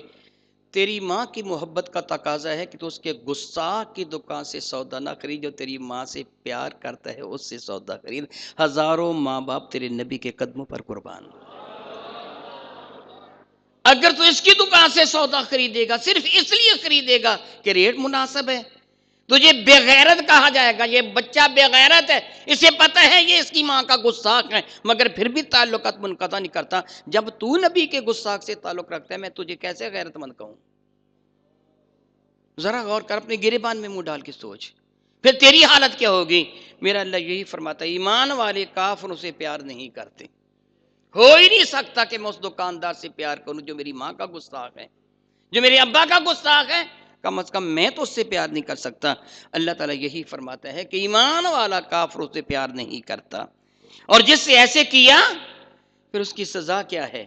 तेरी माँ की मोहब्बत का तकाजा है कि तो उसके गुस्सा की दुकान से सौदा ना खरीद जो तेरी माँ से प्यार करता है उससे सौदा खरीद हजारों माँ बाप तेरे नबी के कदमों पर कुर्बान अगर तू तो इसकी दुकान से सौदा खरीदेगा सिर्फ इसलिए खरीदेगा कि रेट मुनासिब है तुझे बेगैरत कहा जाएगा ये बच्चा बेगैरत है इसे पता है ये इसकी माँ का गुस्साख है मगर फिर भी ताल्लुक मुनकदा नहीं करता जब तू नबी के गुस्साख से ताल्लुक रखता है मैं तुझे कैसे गैरतमंद कहूँ ज़रा गौर कर अपने गिरेबान में मुंह डाल के सोच फिर तेरी हालत क्या होगी मेरा अल्लाह यही फरमाता है ईमान वाले काफरों से प्यार नहीं करते हो ही नहीं सकता कि मैं उस दुकानदार से प्यार करूं जो मेरी माँ का गुस्ताख है जो मेरे अब्बा का गुस्ताख है कम अज़ कम मैं तो उससे प्यार नहीं कर सकता अल्लाह ताला यही फरमाता है कि ईमान वाला काफरों से प्यार नहीं करता और जिससे ऐसे किया फिर उसकी सज़ा क्या है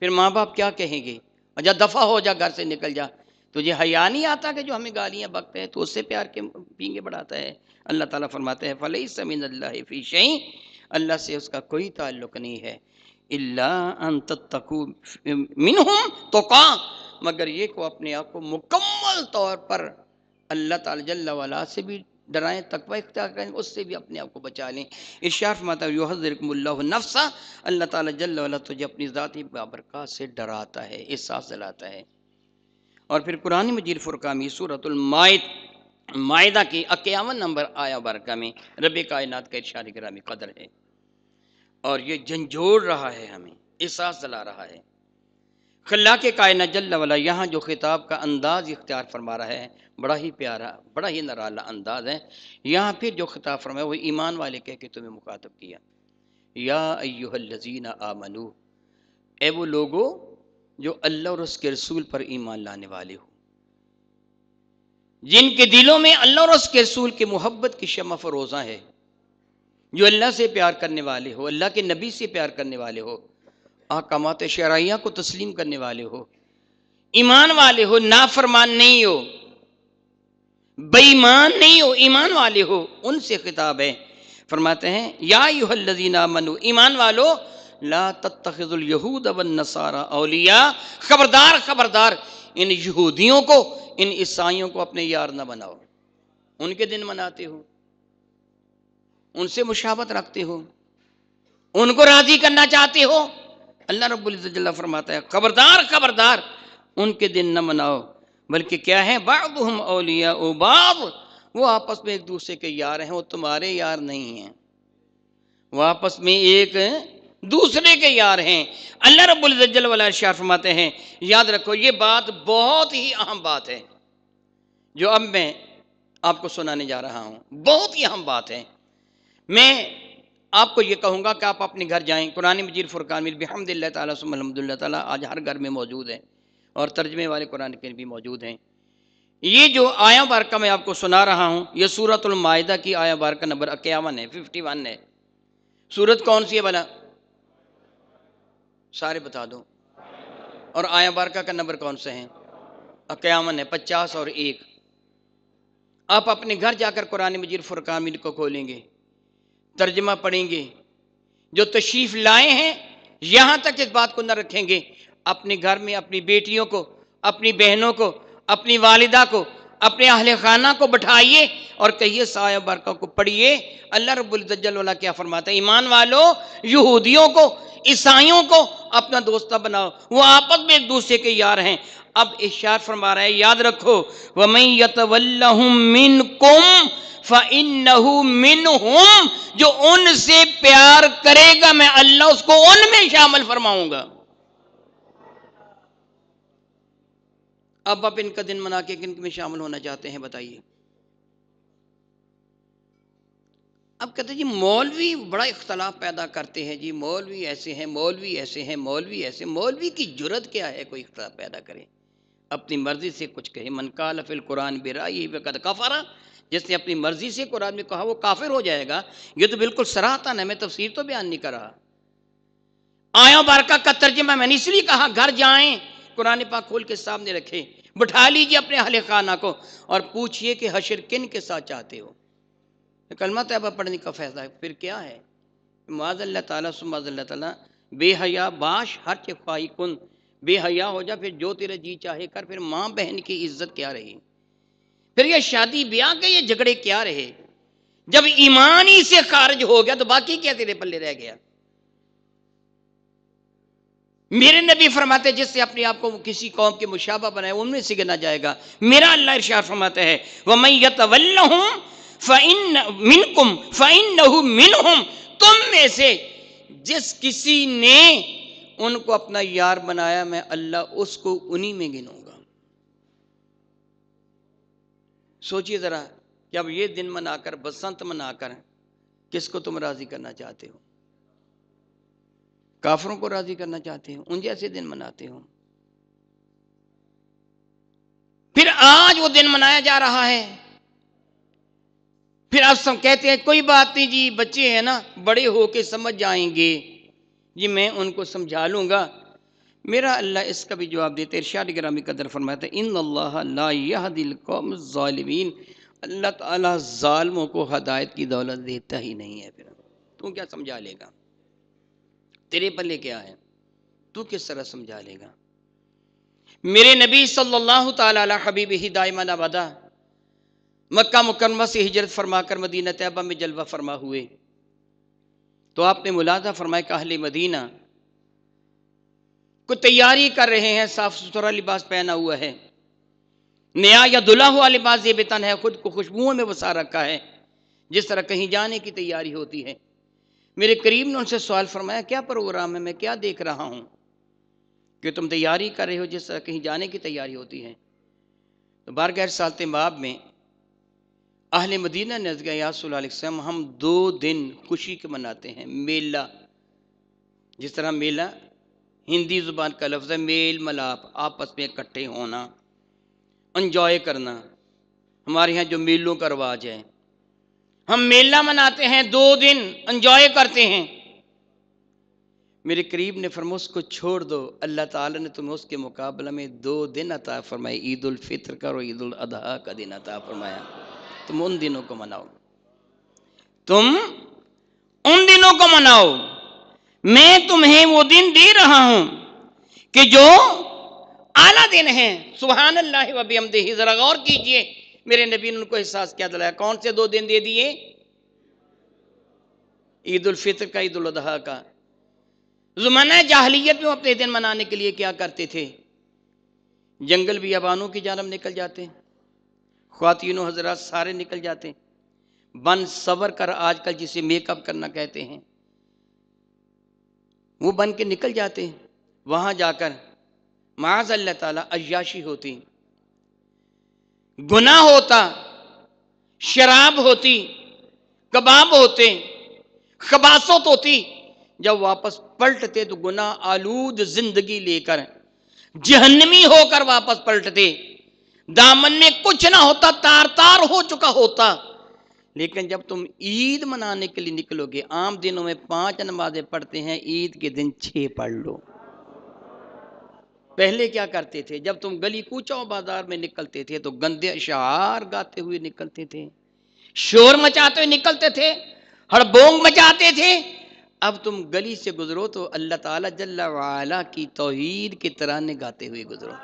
फिर माँ बाप क्या कहेंगे अच्छा दफ़ा हो जा घर से निकल जा तुझे तो हया नहीं आता कि जो हमें गालियाँ बकते हैं तो उससे प्यार के पींगे बढ़ाता है अल्लाह ताला फरमाते हैं फले समीन अल्लाह फ़ीशई अल्लाह से उसका कोई ताल्लुक नहीं है इल्ला मिन तो का मगर ये को अपने आप को मुकम्मल तौर पर अल्लाह ताला वाला से भी डराएं तकवा इख्तियार करें उससे भी अपने आप को बचा लें इशाफ माता नफसा अल्लाह ताला वाला तुझे अपनी ज़ाती बाबरका से डराता है एहसास दिलाता है और फिर कुरान मजीद फुरकामी सूरतमायद मायदा की अक्यावन नंबर आया बरका में रब कायनात का इशार ग्रामी कदर है और ये झंझोड़ रहा है हमें एहसास दिला रहा है खल्ला के कायन जल्ला वाला यहाँ जो खिताब का अंदाज इख्तियार फरमा रहा है बड़ा ही प्यारा बड़ा ही नराला अंदाज है यहाँ फिर जो खिताब फरमाया वो ईमान वाले कह के तुम्हें मुखातब किया या अयुहलजीन आमनू ए वो लोगो जो अल्लाह और उसके रसूल पर ईमान लाने वाले हो जिनके दिलों में अल्लाह और उसके रसूल की मोहब्बत की शम फरोज़ा है जो अल्लाह से प्यार करने वाले हो अल्लाह के नबी से प्यार करने वाले हो अहकामत शराइया को तस्लीम करने वाले हो ईमान वाले हो नाफरमान नहीं हो बेईमान नहीं हो ईमान वाले हो उनसे खिताब है फरमाते हैं या यूहल्लजीना मनु ईमान वालो ला तखजुलयहूद नसारा अलिया खबरदार खबरदार इन यहूदियों को इन ईसाइयों को अपने यार ना बनाओ उनके दिन मनाते हो उनसे मुशावत रखते हो उनको राजी करना चाहते हो अल्लाह रबुल्जल्ला फरमाता है खबरदार खबरदार उनके दिन न मनाओ बल्कि क्या है बाब हम अलिया ओ बाब वो आपस में एक दूसरे के यार हैं वो तुम्हारे यार नहीं हैं वो आपस में एक दूसरे के यार हैं अल्लाह रब्ज़ल वाला शार फरमाते हैं याद रखो ये बात बहुत ही अहम बात है जो अब मैं आपको सुनाने जा रहा हूँ बहुत ही अहम बात है मैं आपको ये कहूँगा कि आप अपने घर जाएँ कुरानी मजीद फ़ुरकान में बहमदिल्ला तमदल ताली आज हर घर में मौजूद हैं और तर्जमे वाले कुरान के भी मौजूद हैं ये जो आया बारका मैं आपको सुना रहा हूँ ये सूरतमाहिदा की आया बारका नंबर इक्यावन है फिफ्टी वन है सूरत कौन सी है भला सारे बता दो और आया बारका का नंबर कौन से है इक्यावन है पचास और एक आप अपने घर जाकर कुरान मजीद फ़ुरकान को खोलेंगे तर्जमा पढ़ेंगे जो तशरीफ लाए हैं यहां तक इस बात को न रखेंगे अपने घर में अपनी बेटियों को अपनी बहनों को अपनी वालिदा को अपने अहल खाना को बैठाइए और कहिए साय बरका को पढ़िए अल्लाह रबुल्जल क्या फरमाता है ईमान वालों यहूदियों को ईसाइयों को अपना दोस्ता बनाओ वो आपस में एक दूसरे के यार हैं अब इशार फरमा रहा है याद रखो वमई यतवल्लहुम मिनकुम फ़िनहू मिन जो उनसे प्यार करेगा मैं अल्लाह उसको उनमें शामिल फरमाऊंगा अब आप इनका दिन मना के किन में शामिल होना चाहते हैं बताइए अब कहते जी मौलवी बड़ा इख्तलाफ पैदा करते हैं जी मौलवी ऐसे हैं मौलवी ऐसे हैं मौलवी ऐसे मौलवी की जरूरत क्या है कोई इख्तलाफ पैदा करें अपनी मर्जी से कुछ कहे मनकाल फिल कुरान बिरा यही वक़द कफरा जिसने अपनी मर्जी से कुरान में कहा वो काफिर हो जाएगा ये तो बिल्कुल सराहता ना मैं तफसीर तो बयान नहीं कर रहा आया बारका का तर्जमा मैंने इसलिए कहा घर जाए कुरान पाक खोल के सामने रखें बिठा लीजिए अपने हल खाना को और पूछिए कि हशर किन के साथ चाहते हो कलमा तैयबा पढ़ने का फैसला है फिर क्या है माजल्ला तला सुमाजल्ला तला बेहया बाश हर चफाई कुन बेहया हो जा फिर जो तेरा जी चाहे कर फिर माँ बहन की इज्जत क्या रही फिर ये शादी ब्याह के ये झगड़े क्या रहे जब ईमान ही से खारिज हो गया तो बाकी क्या तेरे पल्ले रह गया मेरे नबी फरमाते जिससे अपने आप को किसी कौम के मुशाबा बनाए उनमें से गिना जाएगा मेरा अल्लाह इरशाद फरमाता है वह मैं यतवल हूँ फ़िन मिनकुम फ़िन मिनहुम तुम में से जिस किसी ने उनको अपना यार बनाया मैं अल्लाह उसको उन्हीं में गिनू सोचिए ज़रा कि अब ये दिन मनाकर बसंत मनाकर किसको तुम राज़ी करना चाहते हो काफरों को राज़ी करना चाहते हो उन जैसे दिन मनाते हो फिर आज वो दिन मनाया जा रहा है फिर आप सब कहते हैं कोई बात नहीं जी बच्चे हैं ना बड़े होके समझ जाएंगे जी मैं उनको समझा लूंगा मेरा अल्लाह इसका भी जवाब देते इर्शाद कदर फरमाते इन अल्लाह दिल कौम ालमीन अल्लाह तालमों को हदायत की दौलत देता ही नहीं है फिर तू क्या समझा लेगा तेरे पल्ले क्या है तू किस तरह समझा लेगा मेरे नबी सल्लल्लाहु ताला हबीब हिदायमन अबदा मक्का मुकरमा से हिजरत फरमाकर मदीना तैबा में जलवा फरमा हुए तो आपने मुलादा फरमाए कहले मदीना को तैयारी कर रहे हैं साफ सुथरा लिबास पहना हुआ है नया या दुला हुआ लिबास ये बेतन है खुद को खुशबुओं में बसा रखा है जिस तरह कहीं जाने की तैयारी होती है मेरे करीब ने उनसे सवाल फरमाया क्या प्रोग्राम है मैं क्या देख रहा हूँ कि तुम तैयारी कर रहे हो जिस तरह कहीं जाने की तैयारी होती है तो बार गैर साल बाब में अहल मदीना नजगयासम हम दो दिन खुशी के मनाते हैं मेला जिस तरह मेला हिंदी ज़ुबान का लफ्ज़ है मेल मलाप आपस में इकट्ठे होना इन्जॉय करना हमारे यहाँ जो मेलों का रवाज है हम मेला मनाते हैं दो दिन इन्जॉय करते हैं मेरे करीब ने फरमा उसको छोड़ दो अल्लाह ताला ने तुम्हें उसके मुकाबला में दो दिन अता फरमाए ईद उल फित्र का और ईद उल का दिन अता फरमाया तुम उन दिनों को मनाओ तुम उन दिनों को मनाओ मैं तुम्हें वो दिन दे रहा हूं कि जो आला दिन है सुबहान अल्लाह जरा गौर कीजिए मेरे नबी ने उनको एहसास क्या दिलाया कौन से दो दिन दे दिए ईद उल फित्र का ईद उल का जुमाना जाहलीत में अपने दिन मनाने के लिए क्या करते थे जंगल भी अबानों की जानब निकल जाते खातिनों हजरात सारे निकल जाते बन सवर कर आजकल जिसे मेकअप करना कहते हैं वो बन के निकल जाते हैं जाकर माज अल्लाह ताला अयाशी होती गुना होता शराब होती कबाब होते खबासत होती जब वापस पलटते तो गुना आलूद जिंदगी लेकर जहन्नमी होकर वापस पलटते दामन में कुछ ना होता तार तार हो चुका होता लेकिन जब तुम ईद मनाने के लिए निकलोगे आम दिनों में पांच नमाजें पढ़ते हैं ईद के दिन छह पढ़ लो पहले क्या करते थे जब तुम गली कूचाओ बाजार में निकलते थे तो गंदे अशार गाते हुए निकलते थे शोर मचाते हुए निकलते थे हड़बोंग मचाते थे अब तुम गली से गुजरो तो अल्लाह ताला जल्ला वाला की तोहीद की तरह ने गाते हुए गुजरो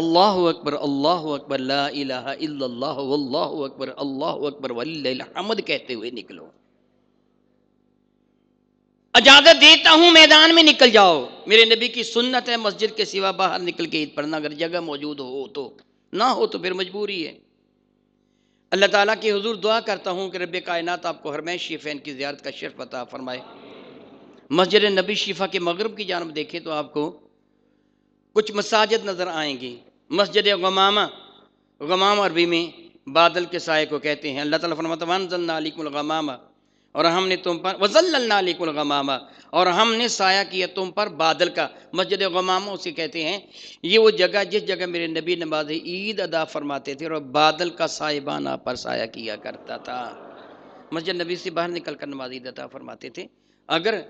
अल्लाह अकबर अल्लाह अकबर ला अल्लाह अकबर अल्लाह अकबर वल्लहमद कहते हुए निकलो इजाज़त देता हूं मैदान में निकल जाओ मेरे नबी की सुन्नत है मस्जिद के सिवा बाहर निकल के ईद पढ़ना अगर जगह मौजूद हो तो ना हो तो फिर मजबूरी है अल्लाह ताला की हजूर दुआ करता हूँ कि रब कायनात आपको हरमैन शिफेन की ज्यारत का शर्फ पता फरमाए मस्जिद नबी शिफा के मगरब की जानब देखे तो आपको कुछ मसाजिद नज़र आएंगी मस्जिद गमामा गमाम अरबी में बादल के साय को कहते हैं अल्लाह ताला फरमातवानगमामा और हमने तुम पर वज़ल्लाकुलगमामा और हमने साया किया तुम पर बादल का मस्जिद गमामा उसे कहते हैं ये वो जगह जिस जगह मेरे नबी नमाज ईद अदा फरमाते थे और बादल का साहिबाना पर साया किया करता था मस्जिद नबी से बाहर निकल कर नमाज ईद अदा फरमाते थे अगर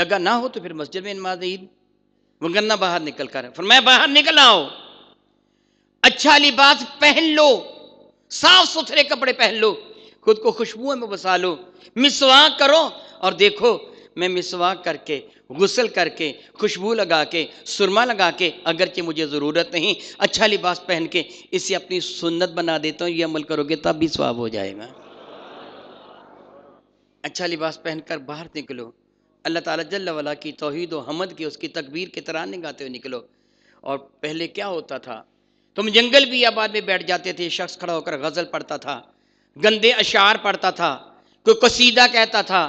जगह ना हो तो फिर मस्जिद में नमाज ईद वो गन्ना बाहर निकल कर फिर मैं बाहर निकल आओ अच्छा लिबास पहन लो साफ सुथरे कपड़े पहन लो खुद को खुशबुओं में बसा लो मिसवा करो और देखो मैं मिसवा करके गुसल करके खुशबू लगा के सुरमा लगा के अगर कि मुझे ज़रूरत नहीं अच्छा लिबास पहन के इसे अपनी सुन्नत बना देता हूँ ये अमल करोगे तब भी स्वाब हो जाएगा अच्छा लिबास पहनकर बाहर निकलो अल्लाह ताला जल्ल वाला की तोहद व हमद की उसकी तकबीर के तराने गाते हुए निकलो और पहले क्या होता था तुम जंगल भी आबाद में बैठ जाते थे शख्स खड़ा होकर गज़ल पढ़ता था गंदे अशार पढ़ता था कोई कसीदा कहता था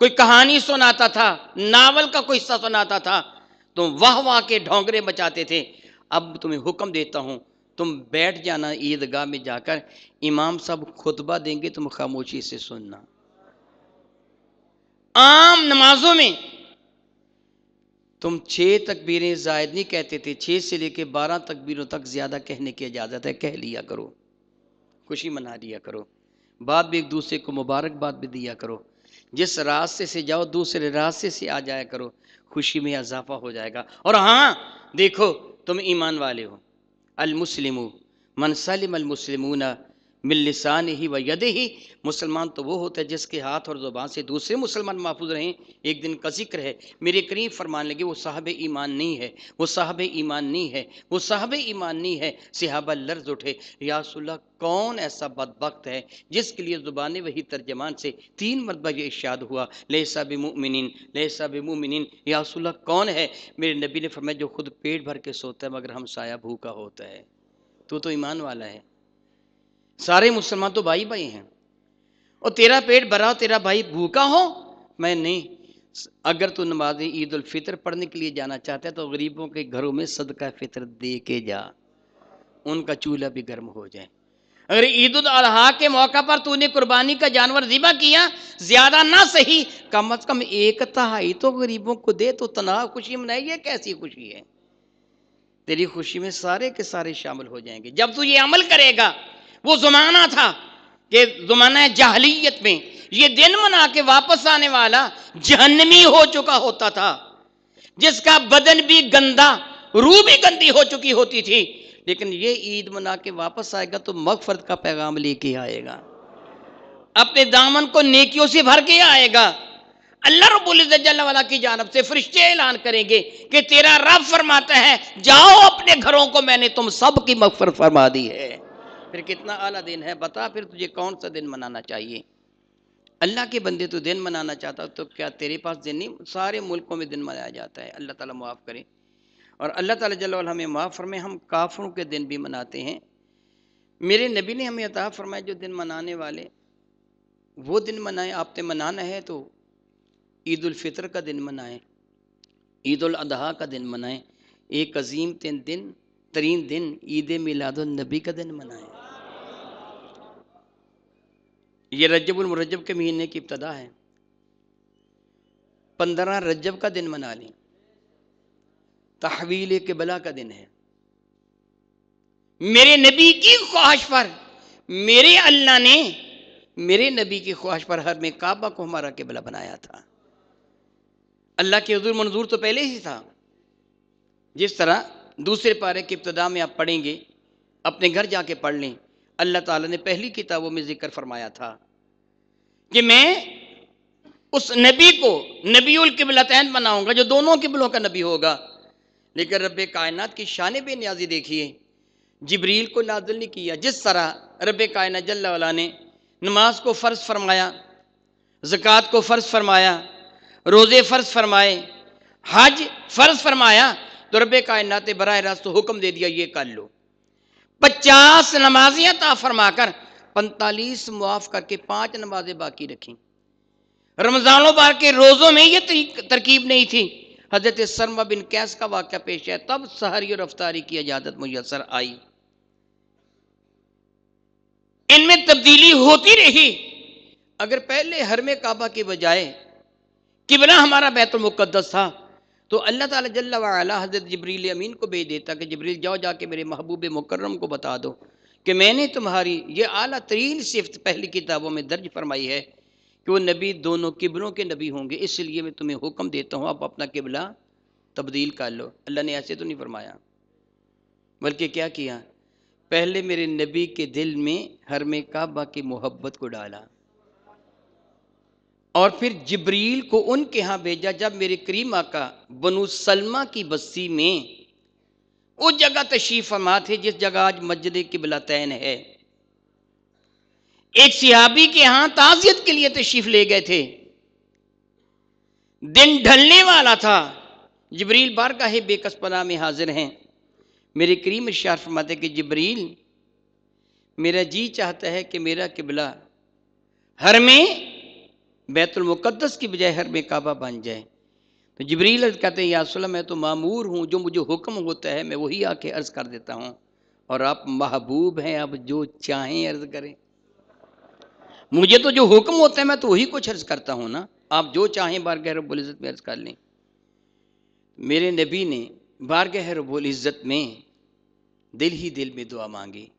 कोई कहानी सुनाता था नावल का कोई हिस्सा सुनाता था तुम वाह वाह के ढोंगरे बचाते थे अब तुम्हें हुक्म देता हूँ तुम बैठ जाना ईदगाह में जाकर इमाम साहब खुतबा देंगे तुम खामोशी से सुनना आम नमाजों में तुम छह तकबीरें जायद नहीं कहते थे छह से लेकर बारह तकबीरों तक ज्यादा कहने की इजाजत है कह लिया करो खुशी मना लिया करो बाद भी एक दूसरे को मुबारकबाद भी दिया करो जिस रास्ते से जाओ दूसरे रास्ते से आ जाया करो खुशी में इजाफा हो जाएगा और हाँ देखो तुम ईमान वाले हो अलमुसलिम मनसलिम अलमुसलिमूना मिलसान ही व यद ही मुसलमान तो वो होता है जिसके हाथ और ज़ुबान से दूसरे मुसलमान महफूज रहें एक दिन का जिक्र है मेरे करीब फरमान लगे वो साहब ईमान नहीं है वो साहब ईमान नहीं है वो साहब ईमान नहीं है सिहाबा लर्ज उठे यासुल्ला कौन ऐसा बदबकत है जिसके लिए ज़ुबान वही तर्जमान से तीन मरतबा ये इशाद हुआ लहसा बमिन लहसा बमिन यासुल्ला कौन है मेरे नबी ने फरमाया जो खुद पेट भर के सोता है मगर हम साया भूखा होता है तो ईमान वाला है सारे मुसलमान तो भाई भाई हैं और तेरा पेट भरा हो तेरा भाई भूखा हो मैं नहीं अगर तू नमाज ईद उल फितर पढ़ने के लिए जाना चाहता है तो गरीबों के घरों में सदका फितर दे के जा उनका चूल्हा भी गर्म हो जाए अगर ईद उल अजहा के मौका पर तूने कुर्बानी का जानवर जिबा किया ज्यादा ना सही कम अज कम एक तहाई तो गरीबों को दे तो तनाव खुशी मनाई कैसी खुशी है तेरी खुशी में सारे के सारे शामिल हो जाएंगे जब तू ये अमल करेगा वो ज़माना था कि ज़माना जहलीत में ये दिन मना के वापस आने वाला जहनमी हो चुका होता था जिसका बदन भी गंदा रूह भी गंदी हो चुकी होती थी लेकिन ये ईद मना के वापस आएगा तो मगफरत का पैगाम लेके आएगा अपने दामन को नेकियों से भर के आएगा अल्लाह रबुल्ला की जानब से फरिश्ते ऐलान करेंगे कि तेरा रब फरमाता है जाओ अपने घरों को मैंने तुम सब की फरमा दी है फिर कितना आला दिन है बता फिर तुझे कौन सा दिन मनाना चाहिए अल्लाह के बंदे तो दिन मनाना चाहता तो क्या तेरे पास दिन नहीं सारे मुल्कों में दिन मनाया जाता है अल्लाह ताला माफ़ करे और अल्लाह ताला जल हमें माफ़ फरमाए हम काफ़रों के दिन भी मनाते हैं मेरे नबी ने हमें अता फरमाया जो दिन मनाने वाले वो दिन मनाएं आपने मनाना है तो ईदालफ़ितर का दिन मनाएं ईदालाजी का दिन मनाएं एक अजीम तीन दिन तरीन दिन ईद मिलादुलनबी का दिन मनाएं ये रजबुलमरजब के महीने की इब्तदा है पंद्रह रजब का दिन मना लें तहवील के बला का दिन है मेरे नबी की ख्वाहिश पर मेरे अल्लाह ने मेरे नबी की ख्वाहिश पर हर में काबा को हमारा किबला बनाया था अल्लाह के हजूर मंजूर तो पहले ही था जिस तरह दूसरे पारे की इब्तदा में आप पढ़ेंगे अपने घर जाके पढ़ लें अल्लाह ताला ने पहली किताबों में जिक्र फरमाया था कि मैं उस नबी को नबील तैन बनाऊंगा जो दोनों किबलों का नबी होगा लेकिन रब कायनात की शान बे न्याजी देखिए जबरील को नाजिल नहीं किया जिस तरह रब कायनत जल्ला ने नमाज को फ़र्ज़ फरमाया ज़क़़त को फ़र्ज़ फरमाया रोज़े फ़र्ज़ फरमाए हज फ़र्ज़ फरमाया तो रब कायनात बर रास्त हुक्म दे दिया ये कर लो पचास नमाजियां ता फरमाकर पैंतालीस मुआफ करके पांच नमाजें बाकी रखी रमजान बार के रोज़ों में ये तरकीब नहीं थी हजरत सरमा बिन कैस का वाक्य पेश है तब सहरी और रफ्तारी की इजाज़त मुयसर आई इनमें तब्दीली होती रही अगर पहले में काबा के बजाय किबला हमारा बैतुलमुक़दस था तो अल्लाह ताला जल्ला वाला हज़रत जबरील अमीन को भेज देता कि जबरील जाओ जाके मेरे महबूब मुकर्रम को बता दो कि मैंने तुम्हारी ये अली तरीन सिफ्त पहली किताबों में दर्ज फरमाई है कि वो नबी दोनों किबरों के नबी होंगे इसलिए मैं तुम्हें हुक्म देता हूँ आप अपना किबला तब्दील कर लो अल्लाह ने ऐसे तो नहीं फरमाया बल्कि क्या किया पहले मेरे नबी के दिल में हर में काबा की मोहब्बत को डाला और फिर जबरील को उनके यहाँ भेजा जब मेरे करीम आका बनू सलमा की बस्ती में उस जगह तशीफ फरमा थे जिस जगह आज मस्जिद तैन है एक सिहाबी के यहां ताजियत के लिए तशीफ ले गए थे दिन ढलने वाला था जबरील बारगाहे बेकसपना में हाजिर हैं मेरे करीम इशार फरमाते कि जबरील मेरा जी चाहता है कि मेरा किबला हर में बैतुलमक़दस की बजाय हर बेकाबा बन जाए तो जबरील कहते हैं यासलम मैं तो मामूर हूँ जो मुझे हुक्म होता है मैं वही आके अर्ज़ कर देता हूँ और आप महबूब हैं आप जो चाहें अर्ज़ करें मुझे तो जो हुक्म होता है मैं तो वही कुछ अर्ज़ करता हूँ ना आप जो चाहें बारगह इज़्ज़त में अर्ज़ कर लें मेरे नबी ने बारगह इज़्ज़त में दिल ही दिल में दुआ मांगी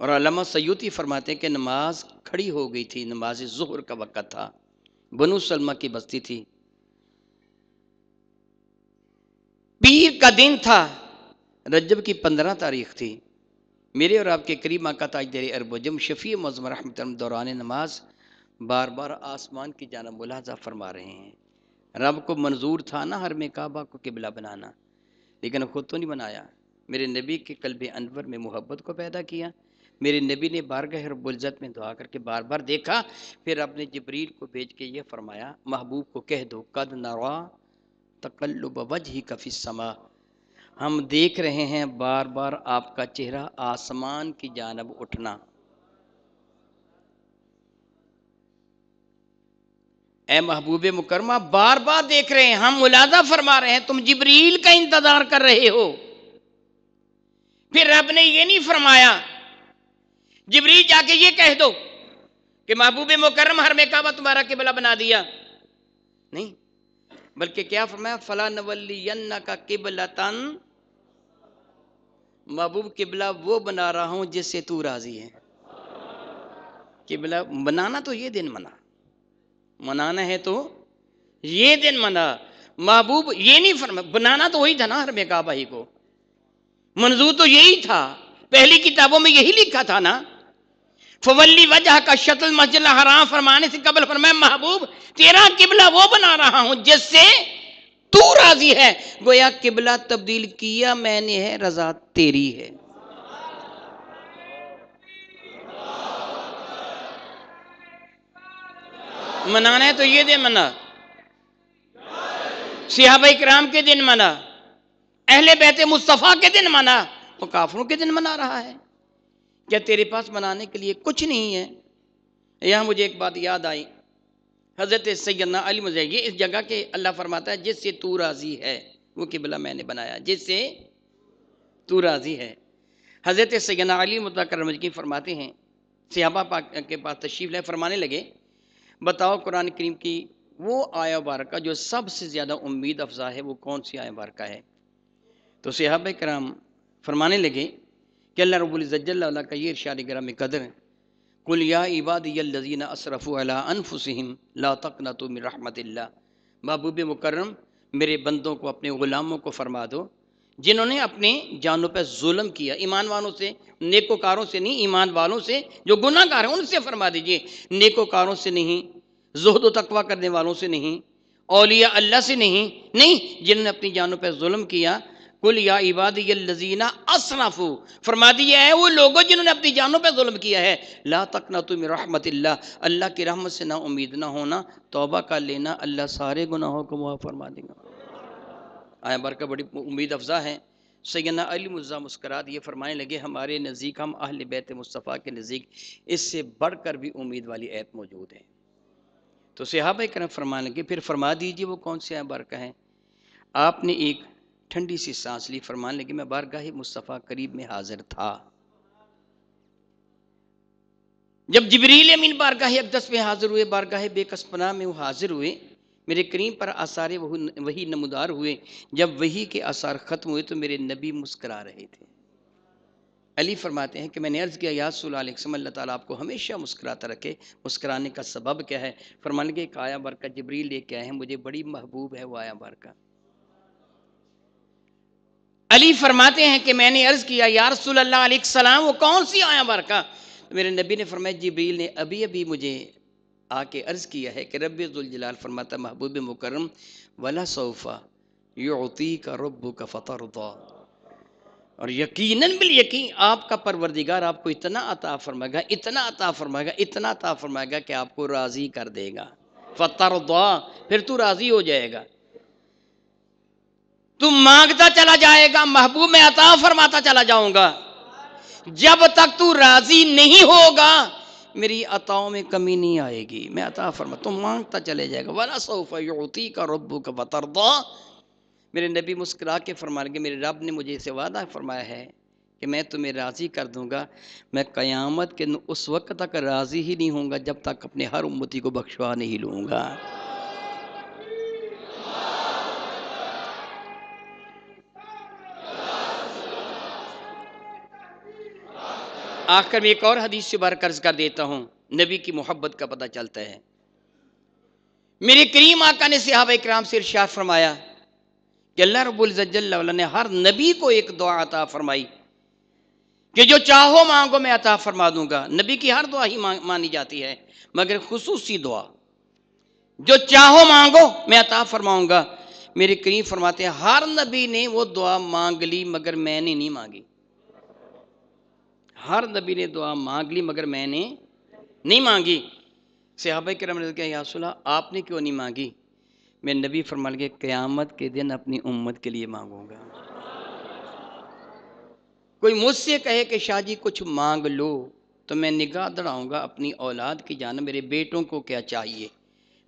और अलामा सयूती फरमाते हैं कि नमाज खड़ी हो गई थी नमाज जहर का वक़्त था बनू सलमा की बस्ती थी पीर का दिन था रजब की पंद्रह तारीख थी मेरे और आपके करीम का ताजदर जम शफी मज़म दौरान नमाज बार बार आसमान की जाना मुलाजा फरमा रहे हैं रब को मंजूर था ना हर में काबा को किबला बनाना लेकिन खुद तो नहीं बनाया मेरे नबी के कल्ब अनवर में मोहब्बत को पैदा किया मेरे नबी ने बारगह बुलजत में दुआ करके बार बार देखा फिर अपने जबरील को भेज के ये फरमाया महबूब को कह दो कद नवा तकल्लुब वज ही कफ़ी समा हम देख रहे हैं बार बार आपका चेहरा आसमान की जानब उठना ए महबूब मुकरमा बार बार देख रहे हैं हम मुलाजा फरमा रहे हैं तुम जबरील का इंतजार कर रहे हो फिर रब ने ये नहीं फरमाया जिबरी जाके ये कह दो कि महबूब मुकर्रम हर में काबा तुम्हारा किबला बना दिया नहीं बल्कि क्या फरमाया फला नवली का किबला तन महबूब किबला वो बना रहा हूं जिससे तू राजी है किबला बनाना तो ये दिन मना मनाना है तो ये दिन मना महबूब ये नहीं फरमा बनाना तो वही था ना हर में काबा ही को मंजूर तो यही था पहली किताबों में यही लिखा था ना फवली वजह का शतल मस्जिद हराम फरमाने से कबल फरमाए महबूब तेरा किबला वो बना रहा हूं जिससे तू राजी है गोया किबला तब्दील किया मैंने है रजा तेरी है मनाना है तो ये दिन मना सिहाबा कराम के दिन मना अहले बहते मुस्तफ़ा के दिन मना वो काफरों के दिन मना रहा है क्या तेरे पास मनाने के लिए कुछ नहीं है यहाँ मुझे एक बात याद आई हज़रत सैदना अली मजह ये इस जगह के अल्लाह फरमाता है जिससे तू राज़ी है वो किबला मैंने बनाया जिससे तू राज़ी है हज़रत सैदना अली मतकर फरमाते हैं सियाबा पाक के पास तशीफ लाए फरमाने लगे बताओ कुरान करीम की वो आया बारका जो सबसे ज़्यादा उम्मीद अफजा है वो कौन सी आया बारका है तो सिहाब कराम फरमाने लगे कि अल्लाह रबुल्ज़ल्ला का ये इरशाद में कदर है कुल या इबादीन असरफ़ अनफुसम ला तक न तुम रहमत महबूब मुकर्रम मेरे बंदों को अपने ग़ुलामों को फरमा दो जिन्होंने अपने जानों पर जुल्म किया ईमान वालों से नेकोकारों से नहीं ईमान वालों से जो गुनाहगार हैं उनसे फरमा दीजिए नेकोकारों से नहीं जहद तकवा करने वालों से नहीं औलिया अल्लाह से नहीं नहीं जिन्होंने अपनी जानों पर जुल्म किया कुल या इबादीना असनाफू फरमा दिया है वो लोगों जिन्होंने अपनी जानों पर जुल्म किया है ला तक ना तुम रहमत अल्लाह की रहमत से ना उम्मीद ना होना तोबा का लेना अल्लाह सारे गुनाहों को वहाँ फरमा देगा आया का बड़ी उम्मीद अफजा है सैना अली मुर्जा मुस्करात ये फरमाने लगे हमारे नज़दीक हम अहल बैत मुस्तफ़ा के नज़दीक इससे बढ़ कर भी उम्मीद वाली ऐत मौजूद है तो सहाब करम फरमाने लगे फिर फरमा दीजिए वो कौन से आया का है आपने एक ठंडी सी सांस ली फरमान लगी मैं बारगाह मुस्तफ़ा करीब में हाजिर था जब जबरील अमीन बारगाह अकदस में हाजिर हुए बारगाह बेकसपना में वो हाजिर हुए मेरे करीम पर आसार वही नमदार हुए जब वही के आसार ख़त्म हुए तो मेरे नबी मुस्करा रहे थे अली फरमाते हैं कि मैंने अर्ज़ किया याद सल्लम अल्लाह ताली आपको हमेशा मुस्कराता रखे मुस्कराने का सबब क्या है फरमान के एक आया बरका जबरील लेके आए हैं मुझे बड़ी महबूब है वो आया बरका अली फरमाते हैं कि मैंने अर्ज़ किया यार सलाम वो कौन सी आया बरका तो मेरे नबी ने फरमाया जबरील ने अभी अभी मुझे आके अर्ज़ किया है कि रबाल फरमाता महबूब मुकरम वला सोफ़ा योती का रब का फ़तः और यकीनन बिल यकीन आपका परवरदिगार आपको इतना अता फरमाएगा इतना अता फरमाएगा इतना अता फरमाएगा कि आपको राज़ी कर देगा फ़तः फिर तू राज़ी हो जाएगा तू मांगता चला जाएगा महबूब में अता फरमाता चला जाऊंगा जब तक तू राजी नहीं होगा मेरी अताओं में कमी नहीं आएगी मैं अता फरमा तुम मांगता चले जाएगा वाला सोफा योती का रब्बू का बतर दो मेरे नबी मुस्करा के फरमा लगे मेरे रब ने मुझे इसे वादा फरमाया है कि मैं तुम्हें राज़ी कर दूंगा मैं क़यामत के उस वक्त तक राज़ी ही नहीं होऊंगा जब तक अपने हर उम्मती को बख्शवा नहीं लूंगा आखिर में एक और हदीस से बार कर्ज कर देता हूं नबी की मोहब्बत का पता चलता है मेरे करीम आका ने सिहाब इक्राम से इर्शाद फरमाया कि अल्लाह रबुल्जल ने हर नबी को एक दुआ अता फरमाई कि जो चाहो मांगो मैं अता फरमा दूंगा नबी की हर दुआ ही मानी जाती है मगर खसूसी दुआ जो चाहो मांगो मैं अता फरमाऊंगा मेरे करीम फरमाते हैं हर नबी ने वो दुआ मांग ली मगर मैंने नहीं मांगी हर नबी ने दुआ मांग ली मगर मैंने नहीं मांगी सिहाब करम यासुल्ला आपने क्यों नहीं मांगी मैं नबी फरमाल के क्यामत के दिन अपनी उम्मत के लिए मांगूंगा कोई मुझसे कहे कि शाहजी कुछ मांग लो तो मैं निगाह दड़ाऊँगा अपनी औलाद की जान मेरे बेटों को क्या चाहिए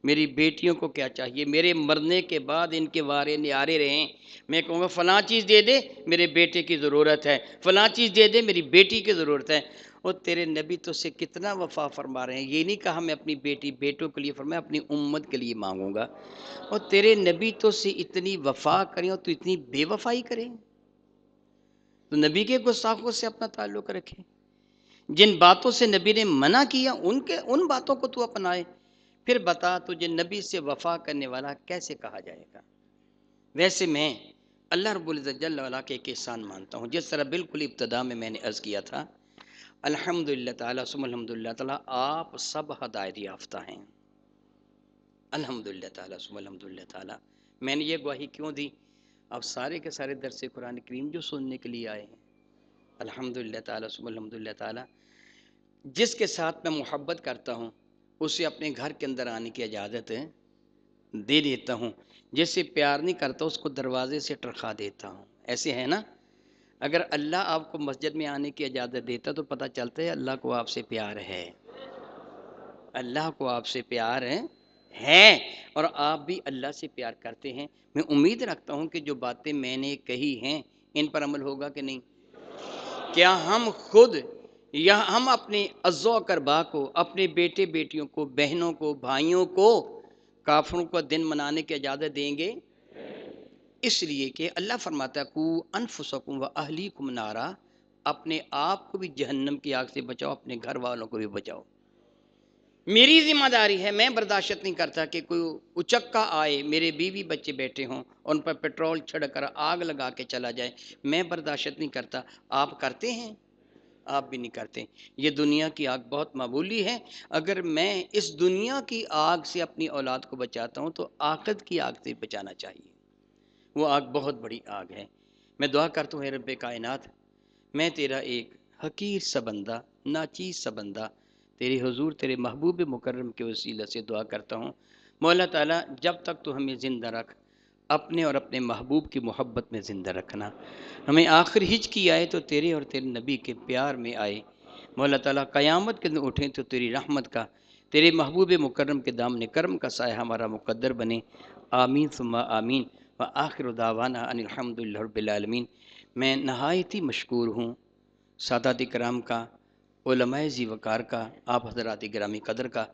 मेरी बेटियों को क्या चाहिए मेरे मरने के बाद इनके वारे न्यारे रहें मैं कहूँगा फ़लाँ चीज़ दे दे मेरे बेटे की ज़रूरत है फ़लाँ चीज़ दे दे मेरी बेटी की ज़रूरत है और तेरे नबी तो से कितना वफा फरमा रहे हैं ये नहीं कहा मैं अपनी बेटी बेटों के लिए फरमाया अपनी उम्मत के लिए मांगूंगा और तेरे नबी तो से इतनी वफा करें और तू इतनी बेवफाई करें तो नबी के गुस्साखों से अपना ताल्लुक़ रखें जिन बातों से नबी ने मना किया उनके उन बातों को तू अपनाए फिर बता तुझे नबी से वफा करने वाला कैसे कहा जाएगा वैसे मैं अल्लाह रबुल्जल्ला के एहसान मानता हूँ जिस तरह बिल्कुल इब्तदा में मैंने अर्ज़ किया था अल्हम्दुलिल्लाह ताला सुमल्हम्दुलिल्लाह ताला आप सब हदायत याफ्ता हैं अल्हम्दुलिल्लाह ताला सुमल्हम्दुलिल्लाह ताला मैंने ये गवाही क्यों दी अब सारे के सारे दरस कुरान करीम जो सुनने के लिए आए हैं अल्हम्दुलिल्लाह ताला सुबह ताला जिसके साथ मैं मोहब्बत करता हूँ उसे अपने घर के अंदर आने की इजाज़त दे देता हूँ जिससे प्यार नहीं करता उसको दरवाजे से टरखा देता हूँ ऐसे है ना अगर अल्लाह आपको मस्जिद में आने की इजाज़त देता तो पता चलता है अल्लाह को आपसे प्यार है अल्लाह को आपसे प्यार है है और आप भी अल्लाह से प्यार करते हैं मैं उम्मीद रखता हूँ कि जो बातें मैंने कही हैं इन पर अमल होगा कि नहीं क्या हम खुद यह हम अपने अज्जो करबा को अपने बेटे बेटियों को बहनों को भाइयों को काफरों का दिन मनाने की इजाज़त देंगे इसलिए कि अल्लाह फरमाता को सकूँ व अहली कुम नारा अपने आप को भी जहन्नम की आग से बचाओ अपने घर वालों को भी बचाओ मेरी जिम्मेदारी है मैं बर्दाश्त नहीं करता कि कोई उचक्का आए मेरे बीवी बच्चे बैठे हों उन पर पेट्रोल छिड़ कर आग लगा के चला जाए मैं बर्दाश्त नहीं करता आप करते हैं आप भी नहीं करते ये दुनिया की आग बहुत मामूली है अगर मैं इस दुनिया की आग से अपनी औलाद को बचाता हूँ तो आकद की आग से बचाना चाहिए वो आग बहुत बड़ी आग है मैं दुआ करता हूँ रब कायनात मैं तेरा एक हकीर सा बंदा नाचीज सा बंदा तेरे हजूर तेरे महबूब मुकर्रम के वसीला से दुआ करता हूँ मौला ताला जब तक तो हमें ज़िंदा रख अपने और अपने महबूब की मोहब्बत में ज़िंदा रखना हमें आखिर हिज की आए तो तेरे और तेरे नबी के प्यार में आए मौला तला क़यामत के दिन उठें तो तेरी रहमत का तेरे महबूब मुकरम के दाम करम का साय हमारा मुकदर बने आमीन सुमा आमीन व आखिर दावाना अनिलहमदिल्लामीन मैं नहायत ही मशहूर हूँ सादात कराम का ओलमाय जी वकार का आप हजरात ग्रामी कदर का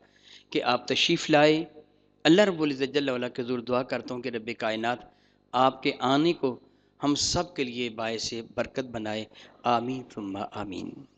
कि आप तशीफ़ लाए अल्लाह रबुल्ज़ल्ला के ज़ुर दुआ करता हूँ कि रब कायनत आपके आने को हम सब के लिए बायस बरकत बनाए आमीन तुम्बा आमीन